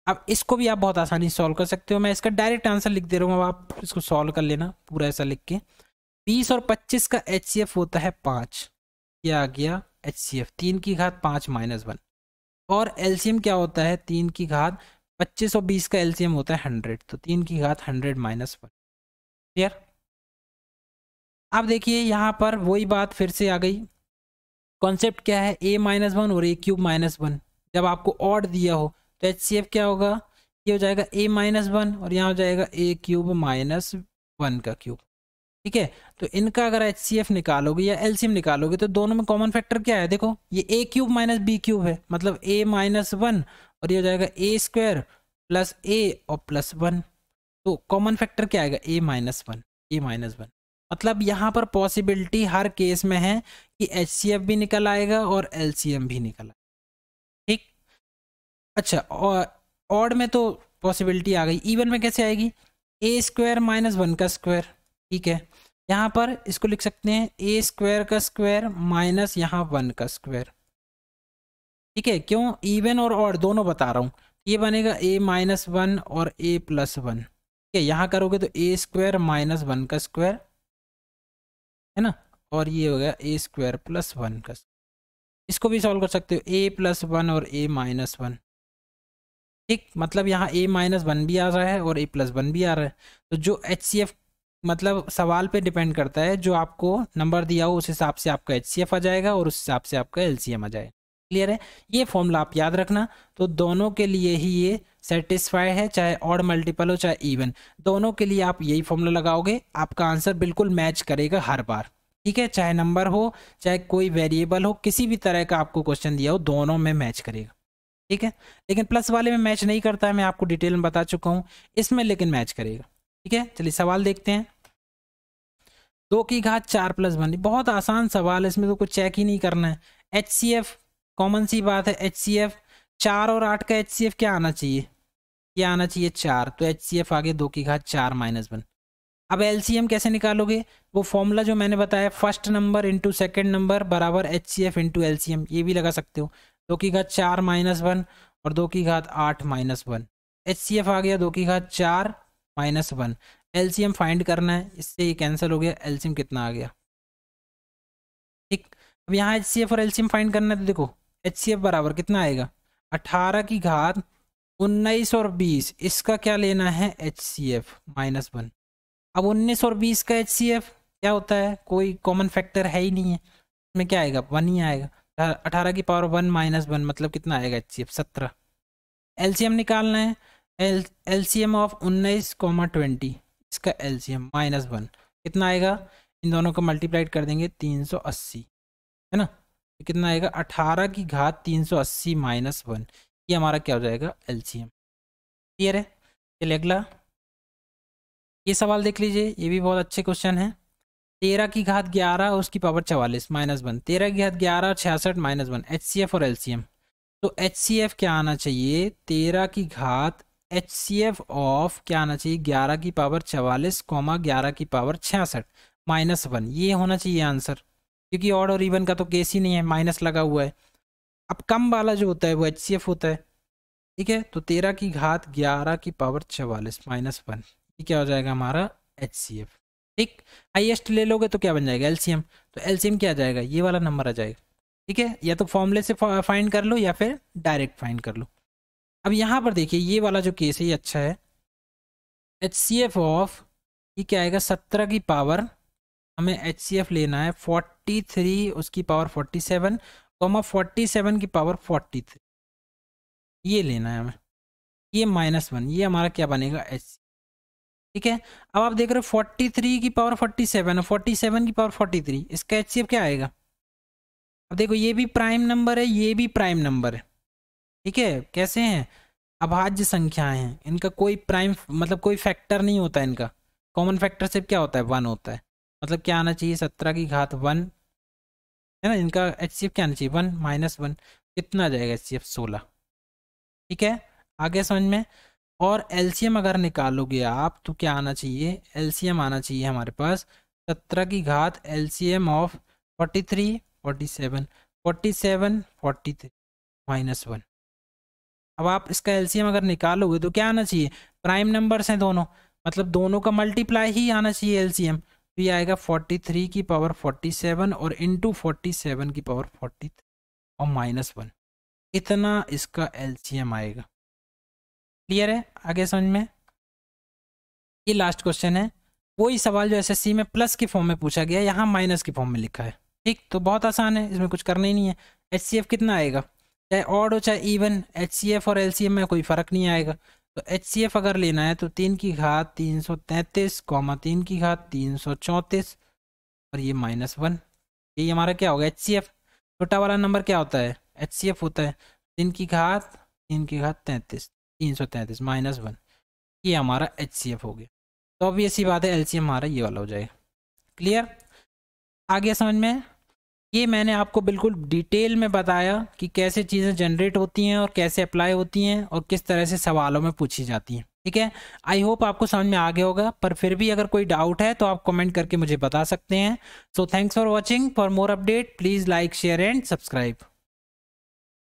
अब इसको भी आप बहुत आसानी से सॉल्व कर सकते हो मैं इसका डायरेक्ट आंसर लिख दे रहा हूँ अब आप इसको सॉल्व कर लेना पूरा ऐसा लिख के बीस और पच्चीस का एच होता है पाँच क्या आ गया एच सी एफ तीन की घात पाँच माइनस वन और एम क्या होता है तीन की घात पच्चीस और बीस का एलसीएम होता है हंड्रेड तो तीन की घात हंड्रेड माइनस वन क्लियर अब देखिए यहाँ पर वही बात फिर से आ गई कॉन्सेप्ट क्या है ए माइनस वन और ए क्यूब माइनस वन जब आपको ऑड दिया हो तो एच सी एफ क्या होगा ये हो जाएगा ए माइनस वन और यहाँ हो जाएगा ए क्यूब माइनस वन का क्यूब ठीक है तो इनका अगर एच सी एफ निकालोगे या एल सी एम निकालोगे तो दोनों में कॉमन फैक्टर क्या है देखो ये a cube minus b cube है मतलब ए माइनस वन और ये हो जाएगा ए स्क्वायर प्लस ए और प्लस वन तो कॉमन फैक्टर क्या आएगा a minus one a minus one मतलब यहाँ पर पॉसिबिलिटी हर केस में है कि एच सी एफ भी निकल आएगा और एल सी एम भी निकल आएगा अच्छा ऑड में तो पॉसिबिलिटी आ गई इवन में कैसे आएगी ए स्क्वायर माइनस वन का स्क्वायर ठीक है यहाँ पर इसको लिख सकते हैं ए स्क्वायर का स्क्वायर माइनस यहाँ वन का स्क्वायर ठीक है क्यों इवन और ऑड दोनों बता रहा हूँ ये बनेगा ए माइनस वन और ए प्लस वन ठीक है यहाँ करोगे तो ए स्क्वायर माइनस वन का स्क्वायर है ना और ये हो गया ए स्क्वायर प्लस वन का इसको भी सॉल्व कर सकते हो ए प्लस वन और ए माइनस वन ठीक मतलब यहाँ ए माइनस वन भी आ रहा है और ए प्लस वन भी आ रहा है तो जो एच सी एफ मतलब सवाल पे डिपेंड करता है जो आपको नंबर दिया हो उस हिसाब से आपका एच सी एफ आ जाएगा और उस हिसाब से आपका एल सी एम आ जाएगा क्लियर है ये फॉर्मूला आप याद रखना तो दोनों के लिए ही ये सेटिस्फाई है चाहे ऑड मल्टीपल हो चाहे इवन दोनों के लिए आप यही फॉर्मूला लगाओगे आपका आंसर बिल्कुल मैच करेगा हर बार ठीक है चाहे नंबर हो चाहे कोई वेरिएबल हो किसी भी तरह का आपको क्वेश्चन दिया हो दोनों में मैच करेगा ठीक है लेकिन प्लस वाले में मैच नहीं करता है मैं आपको डिटेल में बता चुका हूँ इसमें लेकिन मैच करेगा ठीक है चलिए सवाल देखते हैं दो की घात चार प्लस वन बहुत आसान सवाल है इसमें तो कुछ चेक ही नहीं करना है एच सी एफ कॉमन सी बात है एच सी एफ चार और आठ का एच सी एफ क्या आना चाहिए क्या आना चाहिए चार तो एच सी एफ आगे दो की घात चार माइनस वन अब एल सी एम कैसे निकालोगे वो फॉर्मूला जो मैंने बताया first number into second number बराबर H C F into L C M ये भी लगा सकते हो दो की घात चार माइनस वन और दो की घात आठ minus one H C F आ गया दो की घात चार minus one L C M find करना है इससे ये कैंसिल हो गया एल सी एम कितना आ गया ठीक अब यहाँ एच सी एफ और एल सी एम फाइंड करना है तो देखो एच सी एफ बराबर कितना आएगा अट्ठारह की घात उन्नीस और बीस इसका क्या लेना है H C F minus one अब उन्नीस और बीस का एच सी एफ क्या होता है कोई कॉमन फैक्टर है ही नहीं है इसमें क्या आएगा वन ही आएगा अठारह की पावर वन माइनस वन मतलब कितना आएगा एच सत्रह एल निकालना है एल एम ऑफ उन्नीस कॉमा ट्वेंटी इसका एल एम माइनस वन कितना आएगा इन दोनों को मल्टीप्लाइड कर देंगे तीन सौ अस्सी है ना तो कितना आएगा अठारह की घात तीन सौ अस्सी माइनस वन ये हमारा क्या हो जाएगा एल सी एम क्लियर है चलिए अगला ये सवाल देख लीजिए ये भी बहुत अच्छे क्वेश्चन है तेरह की घात ग्यारह उसकी पावर चवालीस माइनस वन तेरह की घात ग्यारह छियासठ minus one H C F और एल सी एम तो एच सी एफ क्या आना चाहिए तेरह की घात एच सी एफ ऑफ क्या आना चाहिए ग्यारह की पावर चवालीस कॉमा ग्यारह की पावर छियासठ माइनस वन ये होना चाहिए आंसर क्योंकि ऑड और इवन का तो केस ही नहीं है माइनस लगा हुआ है अब कम वाला जो होता है वो एच सी एफ होता है ठीक है तो तेरह की घात ग्यारह की पावर चवालीस माइनस वन ये क्या हो जाएगा हमारा एच सी एफ ठीक हाईएस्ट ले लोगे तो क्या बन जाएगा एलसीएम तो एलसीएम क्या आ जाएगा ये वाला नंबर आ जाएगा ठीक है या तो फॉर्मूले से फाइंड कर लो या फिर डायरेक्ट फाइंड कर लो अब यहाँ पर देखिए ये वाला जो केस है ये अच्छा है एच सी एफ ऑफ ये क्या आएगा सत्रह की पावर हमें एच सी एफ लेना है फोर्टी थ्री उसकी power forty seven comma forty seven की पावर फोर्टी थ्री ये लेना है हमें ये माइनस वन ये हमारा क्या बनेगा एच ठीक है अब आप देख रहे हो फोर्टी थ्री की power forty seven forty seven की पावर फोर्टी थ्री इसका एच क्या आएगा अब देखो ये भी प्राइम नंबर है ये भी प्राइम नंबर है ठीक है कैसे हैं अभाज्य संख्याएं हैं इनका कोई प्राइम मतलब कोई फैक्टर नहीं होता इनका कॉमन फैक्टर सिर्फ क्या होता है वन होता है मतलब क्या आना चाहिए सत्रह की घात वन है ना इनका एच क्या आना चाहिए वन माइनस वन कितना आ जाएगा एच सी सोलह ठीक है आगे समझ में और एलसीएम अगर निकालोगे आप तो क्या आना चाहिए एलसीएम आना चाहिए हमारे पास सत्रह की घात LCM of forty three forty seven forty seven forty three minus one अब आप इसका एलसीएम अगर निकालोगे तो क्या आना चाहिए प्राइम नंबर्स हैं दोनों मतलब दोनों का मल्टीप्लाई ही आना चाहिए एलसीएम तो ये आएगा फोर्टी थ्री की पावर फोर्टी सेवन और इंटू फोर्टी सेवन की पावर फोर्टी और माइनस वन इतना इसका एलसीएम आएगा क्लियर है आगे समझ में ये लास्ट क्वेश्चन है वही सवाल जो एसएससी में प्लस की फॉर्म में पूछा गया यहाँ माइनस की फॉर्म में लिखा है ठीक तो बहुत आसान है इसमें कुछ करना ही नहीं है एच कितना आएगा चाहे ऑड हो चाहे इवन एच और एल में कोई फ़र्क नहीं आएगा तो एच अगर लेना है तो तीन की घात तीन सौ तैंतीस कॉमा तीन की घात तीन सौ चौंतीस और ये माइनस वन ये हमारा क्या होगा एच छोटा वाला नंबर क्या होता है एच होता है तीन की घात तीन की घात तैंतीस तीन सौ तैंतीस माइनस वन ये हमारा एच सी एफ हो गया तो ये ही बात है एल सी एम हमारा ये वाला हो जाएगा क्लियर आ गया समझ में ये मैंने आपको बिल्कुल डिटेल में बताया कि कैसे चीज़ें जनरेट होती हैं और कैसे अप्लाई होती हैं और किस तरह से सवालों में पूछी जाती हैं ठीक है आई होप आपको समझ में आ गया होगा पर फिर भी अगर कोई डाउट है तो आप कमेंट करके मुझे बता सकते हैं so thanks for watching for more update please like share and subscribe